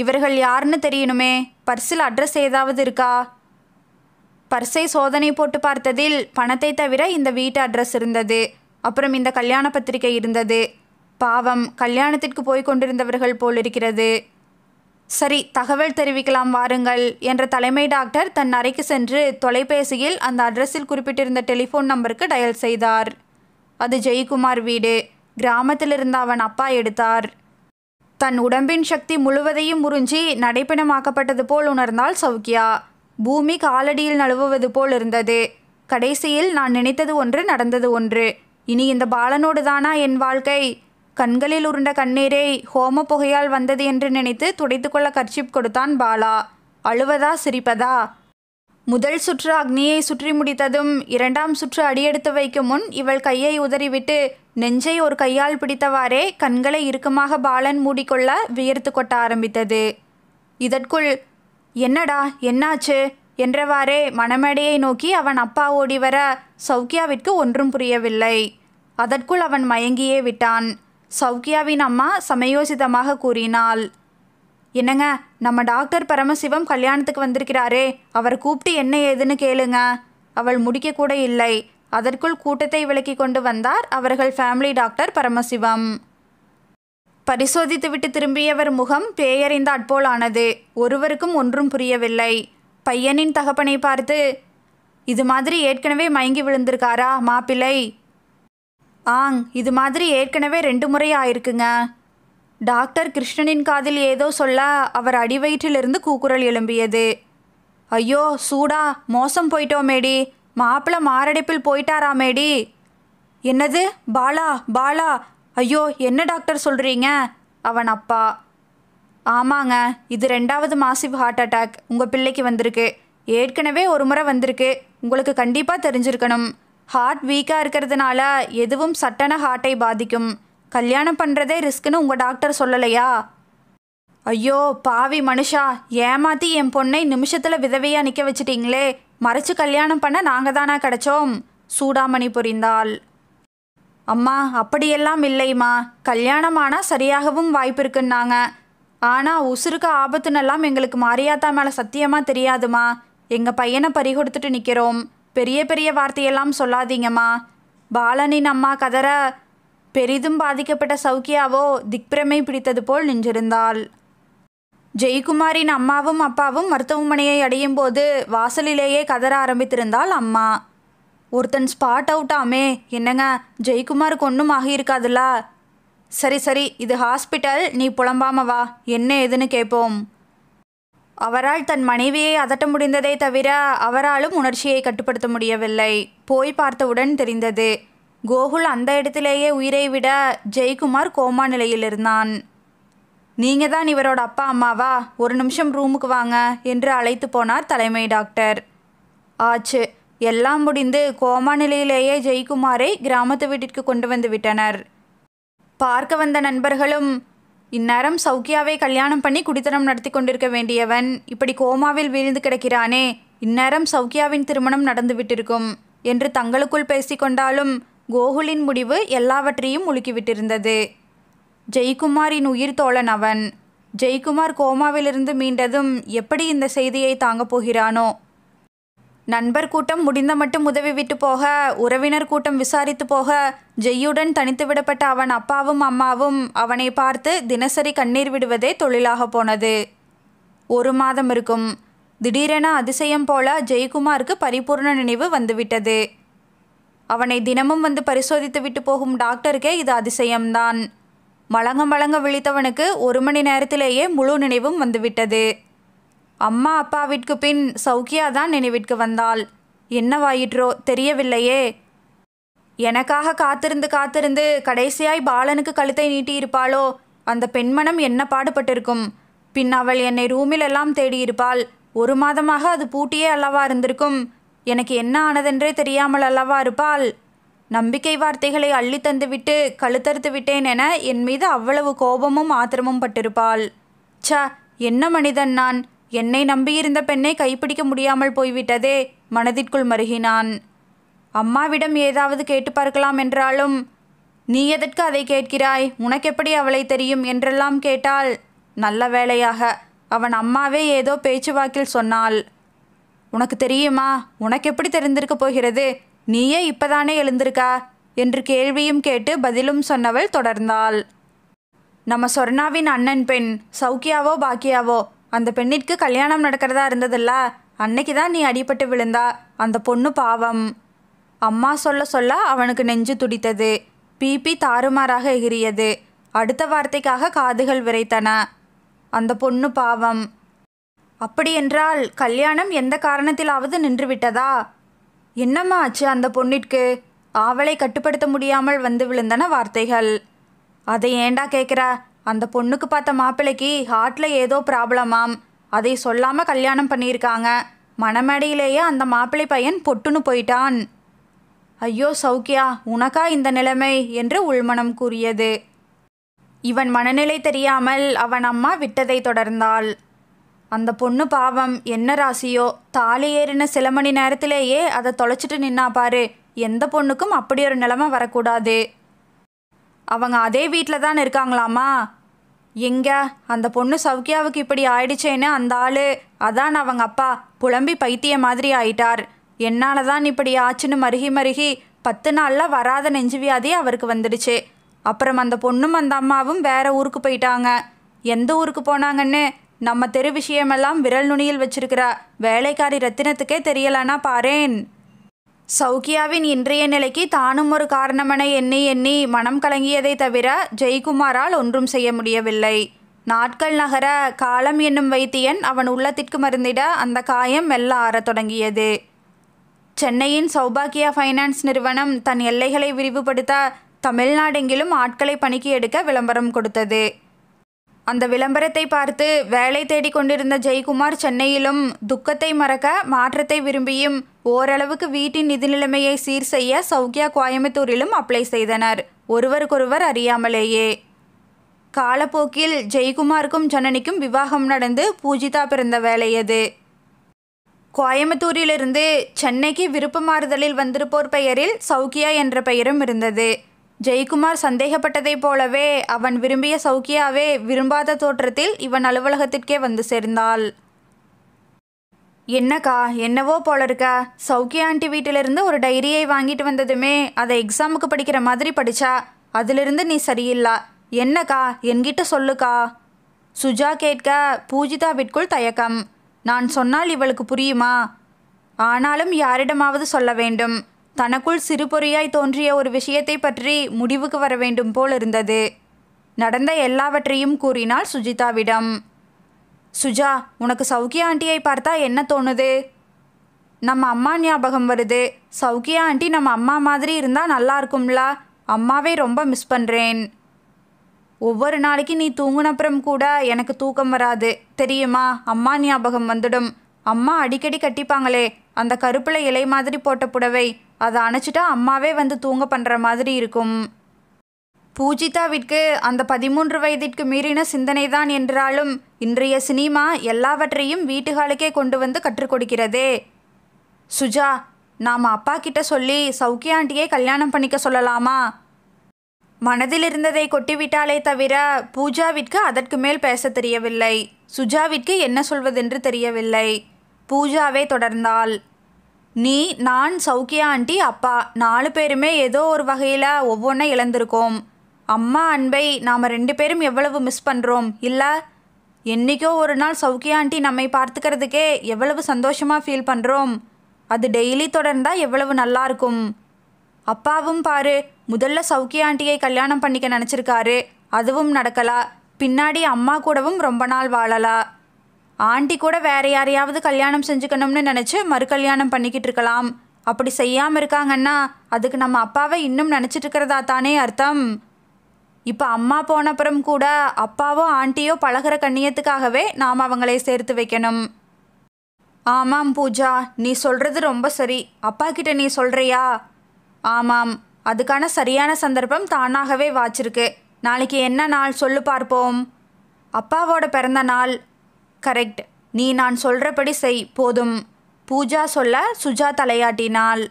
இவர்கள் யாருன்னு தெரியணுமே பர்ஸில் அட்ரஸ் ஏதாவது இருக்கா பர்ஸை சோதனை போட்டு பார்த்ததில் பணத்தை தவிர இந்த வீட்டு அட்ரஸ் இருந்தது அப்புறம் இந்த கல்யாண பத்திரிகை இருந்தது பாவம் கல்யாணத்திற்கு போய் கொண்டிருந்தவர்கள் போலிருக்கிறது சரி தகவல் தெரிவிக்கலாம் வாருங்கள் என்ற தலைமை டாக்டர் தன் அறைக்கு சென்று தொலைபேசியில் அந்த அட்ரஸில் குறிப்பிட்டிருந்த டெலிஃபோன் நம்பருக்கு டயல் செய்தார் அது ஜெயக்குமார் வீடு கிராமத்தில் இருந்த அவன் அப்பா எடுத்தார் தன் உடம்பின் சக்தி முழுவதையும் உறிஞ்சி நடைப்பிணமாக்கப்பட்டது போல் உணர்ந்தால் சவுக்கியா பூமி காலடியில் நழுவுவது போல் இருந்தது கடைசியில் நான் நினைத்தது ஒன்று நடந்தது ஒன்று இனி இந்த பாலனோடு தானா என் வாழ்க்கை கண்களில் உருண்ட கண்ணீரை ஹோம புகையால் வந்தது என்று நினைத்து துடைத்துக்கொள்ள கர்ச்சிப் கொடுத்தான் பாலா அழுவதா சிரிப்பதா முதல் சுற்று அக்னியை சுற்றி முடித்ததும் இரண்டாம் சுற்று அடியெடுத்து வைக்கும் முன் இவள் கையை உதறிவிட்டு நெஞ்சை ஒரு கையால் பிடித்தவாறே கண்களை இறுக்கமாக பாலன் மூடிக்கொள்ள வியர்த்து கொட்ட ஆரம்பித்தது இதற்குள் என்னடா என்னாச்சு என்றவாறே மணமேடையை நோக்கி அவன் அப்பா ஓடிவர சௌக்கியாவிற்கு ஒன்றும் புரியவில்லை அதற்குள் அவன் மயங்கியே விட்டான் சௌக்கியாவின் அம்மா சமயோசிதமாக கூறினாள் என்னங்க நம்ம டாக்டர் பரமசிவம் கல்யாணத்துக்கு வந்திருக்கிறாரே அவர் கூப்பிட்டு என்ன ஏதுன்னு கேளுங்க அவள் முடிக்கக்கூட இல்லை அதற்குள் கூட்டத்தை விலக்கி கொண்டு வந்தார் அவர்கள் ஃபேமிலி டாக்டர் பரமசிவம் பரிசோதித்துவிட்டு திரும்பியவர் முகம் பேயறிந்த அட்போலானது ஒருவருக்கும் ஒன்றும் புரியவில்லை பையனின் தகப்பனை பார்த்து இது மாதிரி ஏற்கனவே மயங்கி விழுந்திருக்காரா மாப்பிள்ளை ஆங் இது மாதிரி ஏற்கனவே ரெண்டு முறை ஆயிருக்குங்க டாக்டர் கிருஷ்ணனின் காதில் ஏதோ சொல்ல அவர் அடிவயிற்றிலிருந்து கூக்குரல் எழும்பியது ஐயோ சூடா மோசம் போயிட்டோமேடி மாப்பிள்ள மாரடைப்பில் போயிட்டாராமேடி என்னது பாலா பாலா ஐயோ என்ன டாக்டர் சொல்கிறீங்க அவன் அப்பா ஆமாங்க இது ரெண்டாவது மாசிவ் ஹார்ட் அட்டாக் உங்கள் பிள்ளைக்கு வந்திருக்கு ஏற்கனவே ஒரு முறை வந்திருக்கு உங்களுக்கு கண்டிப்பாக தெரிஞ்சிருக்கணும் ஹார்ட் வீக்காக இருக்கிறதுனால எதுவும் சட்டன ஹார்ட்டை பாதிக்கும் கல்யாணம் பண்ணுறதே ரிஸ்க்குன்னு உங்கள் டாக்டர் சொல்லலையா ஐயோ பாவி மனுஷா ஏமாற்றி என் பொண்ணை நிமிஷத்தில் விதவையாக நிற்க வச்சிட்டிங்களே மறைச்சு கல்யாணம் பண்ண நாங்கள் தானா கிடச்சோம் சூடாமணி புரிந்தாள் அம்மா அப்படியெல்லாம் இல்லைம்மா கல்யாணம் ஆனால் சரியாகவும் வாய்ப்பு இருக்குன்னாங்க ஆனால் உசுருக்கு ஆபத்துன்னெல்லாம் எங்களுக்கு மாரியாத்தா மேலே சத்தியமாக தெரியாதுமா எங்கள் பையனை பறிகொடுத்துட்டு நிற்கிறோம் பெரிய பெரிய வார்த்தையெல்லாம் சொல்லாதீங்கம்மா பாலனின் அம்மா கதற பெரிதும் பாதிக்கப்பட்ட சௌக்கியாவோ திக்பிரமை பிடித்தது போல் நின்றிருந்தாள் ஜெயக்குமாரின் அம்மாவும் அப்பாவும் மருத்துவமனையை அடையும் போது வாசலிலேயே கதற ஆரம்பித்திருந்தாள் அம்மா ஒருத்தன் ஸ்பாட் அவுட்டாமே என்னங்க ஜெயக்குமாருக்கு ஒன்றும் ஆகியிருக்காதுல்ல சரி சரி இது ஹாஸ்பிட்டல் நீ புலம்பாம வா என்ன ஏதுன்னு கேட்போம் அவரால் தன் மனைவியை அதட்ட முடிந்ததை தவிர அவராலும் உணர்ச்சியை கட்டுப்படுத்த முடியவில்லை போய் பார்த்தவுடன் தெரிந்தது கோகுல் அந்த இடத்திலேயே உயிரை விட ஜெய்குமார் கோமா நிலையில் இருந்தான் நீங்கள் தான் இவரோட அப்பா அம்மாவா ஒரு நிமிஷம் ரூமுக்கு வாங்க என்று அழைத்து போனார் தலைமை டாக்டர் ஆச்சு எல்லாம் முடிந்து கோமா நிலையிலேயே ஜெய்குமாரை கிராமத்து வீட்டிற்கு கொண்டு வந்து விட்டனர் பார்க்க வந்த நண்பர்களும் இந்நேரம் சௌக்கியாவை கல்யாணம் பண்ணி குடித்தனம் நடத்தி கொண்டிருக்க வேண்டியவன் இப்படி கோமாவில் வீழ்ந்து கிடக்கிறானே இந்நேரம் சௌக்கியாவின் திருமணம் நடந்துவிட்டிருக்கும் என்று தங்களுக்குள் பேசிக்கொண்டாலும் கோகுலின் முடிவு எல்லாவற்றையும் முழுக்கிவிட்டிருந்தது ஜெய்குமாரின் உயிர் தோழன் அவன் ஜெய்குமார் கோமாவிலிருந்து மீண்டதும் எப்படி இந்த செய்தியை தாங்கப் போகிறானோ நண்பர் கூட்டம் முடிந்த மட்டும் உதவி விட்டு போக உறவினர் கூட்டம் விசாரித்து போக ஜெய்யுடன் தனித்து விடப்பட்ட அவன் அப்பாவும் அம்மாவும் அவனை பார்த்து தினசரி கண்ணீர் விடுவதே தொழிலாக போனது ஒரு மாதம் இருக்கும் திடீரென அதிசயம் போல ஜெயக்குமாருக்கு பரிபூர்ண நினைவு வந்துவிட்டது அவனை தினமும் வந்து பரிசோதித்து விட்டு போகும் டாக்டருக்கே இது அதிசயம்தான் மலங்க மலங்க விழித்தவனுக்கு ஒரு மணி நேரத்திலேயே முழு நினைவும் வந்துவிட்டது அம்மா அப்பாவிற்கு பின் சௌக்கியா தான் நினைவிற்கு வந்தாள் என்னவாயிற்றோ தெரியவில்லையே எனக்காக காத்திருந்து காத்திருந்து கடைசியாய் பாலனுக்கு கழுத்தை நீட்டியிருப்பாளோ அந்த பெண்மனம் என்ன பாடுபட்டிருக்கும் பின் அவள் என்னை ரூமிலெல்லாம் தேடியிருப்பாள் ஒரு மாதமாக அது பூட்டியே அல்லவா இருந்திருக்கும் எனக்கு என்ன ஆனதென்றே தெரியாமல் அல்லவா இருப்பாள் நம்பிக்கை வார்த்தைகளை அள்ளி தந்துவிட்டு கழுத்தறுத்து விட்டேன் என என் மீது அவ்வளவு கோபமும் ஆத்திரமும் பட்டிருப்பாள் ச என்ன மனிதன் நான் என்னை நம்பியிருந்த பெண்ணை கைப்பிடிக்க முடியாமல் போய்விட்டதே மனதிற்குள் மருகினான் அம்மாவிடம் ஏதாவது கேட்டு பார்க்கலாம் என்றாலும் நீ எதற்கு அதை கேட்கிறாய் உனக்கெப்படி அவளை தெரியும் என்றெல்லாம் கேட்டால் நல்ல வேளையாக அவன் அம்மாவே ஏதோ பேச்சுவாக்கில் சொன்னாள் உனக்கு தெரியுமா உனக்கு எப்படி தெரிந்திருக்க போகிறது நீயே இப்பதானே எழுந்திருக்கா என்று கேள்வியும் கேட்டு பதிலும் சொன்னவள் தொடர்ந்தாள் நம்ம சொர்ணாவின் அண்ணன் பெண் சௌக்கியாவோ பாக்கியாவோ அந்த பெண்ணிற்கு கல்யாணம் நடக்கிறதா இருந்ததில்ல அன்னைக்கு தான் நீ அடிபட்டு விழுந்தா அந்த பொண்ணு பாவம் அம்மா சொல்ல சொல்ல அவனுக்கு நெஞ்சு துடித்தது பிபி தாறுமாறாக எகிரியது அடுத்த வார்த்தைக்காக காதுகள் விரைத்தன அந்த பொண்ணு பாவம் அப்படியென்றால் கல்யாணம் எந்த காரணத்திலாவது நின்றுவிட்டதா என்னம்மா ஆச்சு அந்த பொண்ணிற்கு ஆவலை கட்டுப்படுத்த முடியாமல் வந்து விழுந்தன வார்த்தைகள் அதை ஏண்டா கேட்குற அந்த பொண்ணுக்கு பார்த்த மாப்பிள்ளைக்கு ஹார்ட்டில் ஏதோ ப்ராப்ளமாம் அதை சொல்லாமல் கல்யாணம் பண்ணியிருக்காங்க மணமேடையிலேயே அந்த மாப்பிள்ளை பையன் பொட்டுன்னு போயிட்டான் ஐயோ சௌக்கியா உனக்கா இந்த நிலைமை என்று உள்மனம் கூறியது இவன் மனநிலை தெரியாமல் அவன் அம்மா விட்டதை தொடர்ந்தாள் அந்த பொண்ணு பாவம் என்ன ராசியோ தாலி ஏறின சில மணி நேரத்திலேயே அதை தொலைச்சிட்டு நின்னா பாரு எந்த பொண்ணுக்கும் அப்படி ஒரு நிலைமை வரக்கூடாது அவங்க அதே வீட்டில் தான் இருக்காங்களாமா எங்க அந்த பொண்ணு சவுக்கியாவுக்கு இப்படி ஆயிடுச்சேன்னு அந்த ஆள் அதான் அவங்க அப்பா புலம்பி பைத்திய மாதிரி ஆயிட்டார் என்னால் தான் இப்படி ஆச்சுன்னு மருகி மருகி பத்து நாளில் வராத நெஞ்சு வியாதி அவருக்கு வந்துடுச்சு அப்புறம் அந்த பொண்ணும் அந்த அம்மாவும் வேற ஊருக்கு போயிட்டாங்க எந்த ஊருக்கு போனாங்கன்னு நம்ம தெரு விஷயமெல்லாம் விரல் நுனியில் வச்சிருக்கிற வேலைக்காரி ரத்தினத்துக்கே தெரியலனா பாரேன் சௌக்கியாவின் இன்றைய நிலைக்கு தானும் ஒரு காரணமென எண்ணி எண்ணி மனம் கலங்கியதை தவிர ஜெய்குமாரால் ஒன்றும் செய்ய முடியவில்லை நாட்கள் நகர காலம் என்னும் வைத்தியன் அவன் உள்ளத்திற்கு மருந்திட அந்த காயம் மெல்ல ஆறத் தொடங்கியது சென்னையின் சௌபாகியா ஃபைனான்ஸ் நிறுவனம் தன் எல்லைகளை விரிவுபடுத்த தமிழ்நாடெங்கிலும் ஆட்களை பணிக்கு எடுக்க விளம்பரம் கொடுத்தது அந்த விளம்பரத்தை பார்த்து வேலை தேடிக் கொண்டிருந்த ஜெய்குமார் சென்னையிலும் துக்கத்தை மறக்க மாற்றத்தை விரும்பியும் ஓரளவுக்கு வீட்டின் நிதிநிலைமையை சீர் செய்ய சௌக்கியா கோயம்புத்தூரிலும் அப்ளை செய்தனர் ஒருவருக்கொருவர் அறியாமலேயே காலப்போக்கில் ஜெய்குமாருக்கும் ஜனனிக்கும் விவாகம் நடந்து பூஜிதா பிறந்த வேலையது கோயம்புத்தூரிலிருந்து சென்னைக்கு விருப்ப மாறுதலில் வந்திருப்போர் பெயரில் சௌக்கியா என்ற பெயரும் இருந்தது ஜெயக்குமார் சந்தேகப்பட்டதைப் போலவே அவன் விரும்பிய சௌக்கியாவே விரும்பாத தோற்றத்தில் இவன் அலுவலகத்திற்கே வந்து சேர்ந்தாள் என்னக்கா என்னவோ போல இருக்கா சௌக்கியா ஆண்டி வீட்டிலிருந்து ஒரு டைரியை வாங்கிட்டு வந்ததுமே அதை எக்ஸாமுக்கு படிக்கிற மாதிரி படித்தா அதிலிருந்து நீ சரியில்லா என்னக்கா என்கிட்ட சொல்லுக்கா சுஜா கேட்க பூஜிதாவிற்குள் தயக்கம் நான் சொன்னால் இவளுக்கு புரியுமா ஆனாலும் யாரிடமாவது சொல்ல வேண்டும் தனக்குள் சிறுபொறியாய் தோன்றிய ஒரு விஷயத்தை பற்றி முடிவுக்கு வர வேண்டும் போல் இருந்தது நடந்த எல்லாவற்றையும் கூறினாள் சுஜிதாவிடம் சுஜா உனக்கு சௌக்கியா ஆண்டியை பார்த்தா என்ன தோணுது நம்ம அம்மா ஞாபகம் வருது சௌக்கியா ஆண்டி நம்ம அம்மா மாதிரி இருந்தால் நல்லா இருக்கும்லா அம்மாவே ரொம்ப மிஸ் பண்ணுறேன் ஒவ்வொரு நாளைக்கு நீ தூங்கினப்புறம் கூட எனக்கு தூக்கம் வராது தெரியுமா அம்மா ஞாபகம் வந்துடும் அம்மா அடிக்கடி கட்டிப்பாங்களே அந்த கருப்பில் இலை மாதிரி போட்ட புடவை அதை அணைச்சிட்டா அம்மாவே வந்து தூங்க பண்ணுற மாதிரி இருக்கும் பூஜிதாவிற்கு அந்த பதிமூன்று வயதிற்கு மீறின சிந்தனை தான் என்றாலும் இன்றைய சினிமா எல்லாவற்றையும் வீட்டுகாலுக்கே கொண்டு வந்து கற்றுக் கொடுக்கிறதே சுஜா நாம் அப்பா கிட்ட சொல்லி சௌக்கிய கல்யாணம் பண்ணிக்க சொல்லலாமா மனதில் இருந்ததை கொட்டிவிட்டாலே தவிர பூஜாவிற்கு அதற்கு மேல் பேச தெரியவில்லை சுஜாவிற்கு என்ன சொல்வதென்று தெரியவில்லை பூஜாவே தொடர்ந்தாள் நீ நான் சௌக்கியா ஆண்டி அப்பா நாலு பேருமே ஏதோ ஒரு வகையில் ஒவ்வொன்றா இழந்திருக்கோம் அம்மா அன்பை நாம் ரெண்டு பேரும் எவ்வளவு மிஸ் பண்ணுறோம் இல்லை என்றைக்கோ ஒரு நாள் சௌக்கியா ஆண்டி நம்மை பார்த்துக்கிறதுக்கே எவ்வளவு சந்தோஷமாக ஃபீல் பண்ணுறோம் அது டெய்லி தொடர்ந்தால் எவ்வளவு நல்லாயிருக்கும் அப்பாவும் பாரு முதல்ல சௌக்கியா ஆண்டியை கல்யாணம் பண்ணிக்க நினச்சிருக்காரு அதுவும் நடக்கலா பின்னாடி அம்மா கூடவும் ரொம்ப நாள் வாழலாம் ஆண்டி கூட வேற யாரையாவது கல்யாணம் செஞ்சுக்கணும்னு நினச்சி மறு கல்யாணம் பண்ணிக்கிட்டு இருக்கலாம் அப்படி செய்யாமல் இருக்காங்கன்னா அதுக்கு நம்ம அப்பாவை இன்னும் நினச்சிட்டு இருக்கிறதா தானே அர்த்தம் இப்போ அம்மா போனப்புறம் கூட அப்பாவோ ஆண்டியோ பழகிற கண்ணியத்துக்காகவே நாம் அவங்களே சேர்த்து வைக்கணும் ஆமாம் பூஜா நீ சொல்கிறது ரொம்ப சரி அப்பா கிட்ட நீ சொல்கிறியா ஆமாம் அதுக்கான சரியான சந்தர்ப்பம் தானாகவே வாச்சிருக்கு நாளைக்கு என்ன நாள் சொல்லு பார்ப்போம் அப்பாவோட பிறந்த நாள் கரெக்ட் நீ நான் சொல்கிறபடி செய் போதும் பூஜா சொல்ல சுஜா தலையாட்டினாள்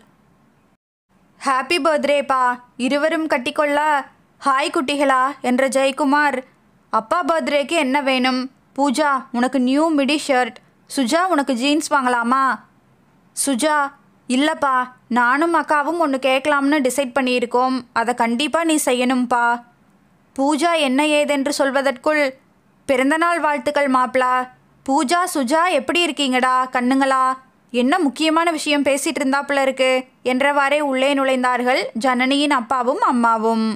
ஹாப்பி பர்த்டேப்பா இருவரும் கட்டிக்கொள்ள ஹாய் குட்டிகளா என்ற ஜெயக்குமார் அப்பா பர்த்டேக்கு என்ன வேணும் பூஜா உனக்கு நியூ மிடி ஷர்ட் சுஜா உனக்கு ஜீன்ஸ் வாங்கலாமா சுஜா இல்லைப்பா நானும் அக்காவும் ஒன்று கேட்கலாம்னு டிசைட் பண்ணியிருக்கோம் அதை கண்டிப்பாக நீ செய்யணும்ப்பா பூஜா என்ன ஏதென்று சொல்வதற்குள் பிறந்தநாள் வாழ்த்துக்கள் மாப்பிளா பூஜா சுஜா எப்படி இருக்கீங்கடா கண்ணுங்களா என்ன முக்கியமான விஷயம் பேசிட்டு இருந்தாப்புல இருக்கு என்றவாறே உள்ளே நுழைந்தார்கள் ஜனனியின் அப்பாவும் அம்மாவும்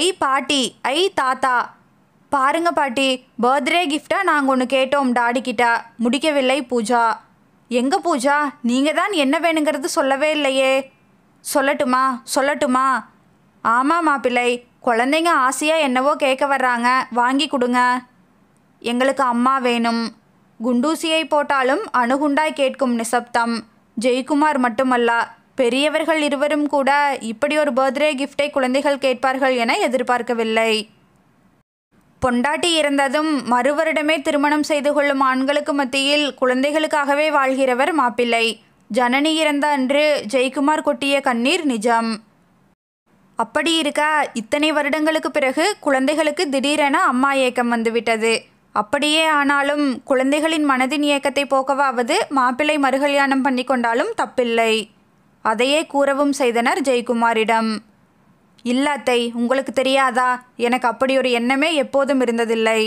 ஐ பாட்டி ஐ தாத்தா பாருங்க பாட்டி பர்த்டே கிஃப்டா நாங்கள் ஒன்று கேட்டோம் டாடி கிட்ட முடிக்கவில்லை பூஜா எங்க பூஜா நீங்கள் தான் என்ன வேணுங்கிறது சொல்லவே இல்லையே சொல்லட்டுமா சொல்லட்டுமா ஆமாம் மாப்பிள்ளை குழந்தைங்க ஆசையாக என்னவோ கேட்க வர்றாங்க வாங்கி கொடுங்க எங்களுக்கு அம்மா வேணும் குண்டூசியை போட்டாலும் அணுகுண்டாய் கேட்கும் நிசப்தம் ஜெய்குமார் மட்டுமல்ல பெரியவர்கள் இருவரும் கூட இப்படி ஒரு பர்த்டே கிஃப்டை குழந்தைகள் கேட்பார்கள் என எதிர்பார்க்கவில்லை பொண்டாட்டி இறந்ததும் மறுவருடமே திருமணம் செய்து கொள்ளும் ஆண்களுக்கு மத்தியில் குழந்தைகளுக்காகவே வாழ்கிறவர் மாப்பிள்ளை ஜனனி இறந்த அன்று ஜெய்குமார் கொட்டிய கண்ணீர் நிஜம் அப்படி இருக்க இத்தனை வருடங்களுக்கு பிறகு குழந்தைகளுக்கு திடீரென அம்மா ஏக்கம் வந்துவிட்டது அப்படியே ஆனாலும் குழந்தைகளின் மனதின் இயக்கத்தை போக்கவாவது மாப்பிள்ளை மறுகல்யாணம் பண்ணி கொண்டாலும் தப்பில்லை அதையே கூறவும் செய்தனர் ஜெயக்குமாரிடம் இல்லாத்தை உங்களுக்கு தெரியாதா எனக்கு அப்படி ஒரு எண்ணமே எப்போதும் இருந்ததில்லை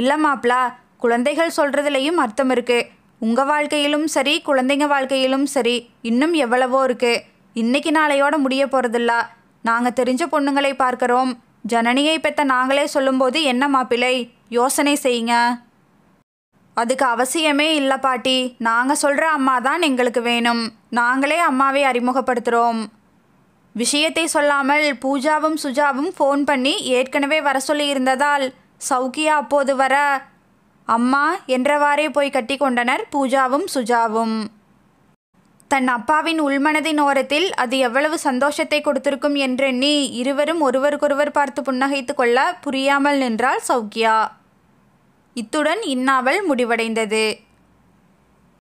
இல்லை மாப்ளா குழந்தைகள் சொல்கிறதுலையும் அர்த்தம் இருக்குது உங்கள் வாழ்க்கையிலும் சரி குழந்தைங்க வாழ்க்கையிலும் சரி இன்னும் எவ்வளவோ இருக்குது இன்னைக்கு நாளையோட முடிய போகிறதில்ல நாங்கள் தெரிஞ்ச பொண்ணுங்களை பார்க்குறோம் ஜனனியை பெற்ற நாங்களே சொல்லும்போது என்ன மாப்பிள்ளை யோசனை செய்யுங்க அதுக்கு அவசியமே இல்லை பாட்டி நாங்கள் சொல்கிற அம்மா தான் எங்களுக்கு வேணும் நாங்களே அம்மாவை அறிமுகப்படுத்துகிறோம் விஷயத்தை சொல்லாமல் பூஜாவும் சுஜாவும் ஃபோன் பண்ணி ஏற்கனவே வர சொல்லியிருந்ததால் சௌக்கியா அப்போது வர அம்மா என்றவாறே போய் கட்டி கொண்டனர் பூஜாவும் சுஜாவும் தன் அப்பாவின் உள்மனதின் ஓரத்தில் அது எவ்வளவு சந்தோஷத்தை கொடுத்திருக்கும் என்றெண்ணி இருவரும் ஒருவருக்கொருவர் பார்த்து புன்னகைத்து கொள்ள புரியாமல் நின்றாள் சௌக்கியா இத்துடன் இந்நாவல் முடிவடைந்தது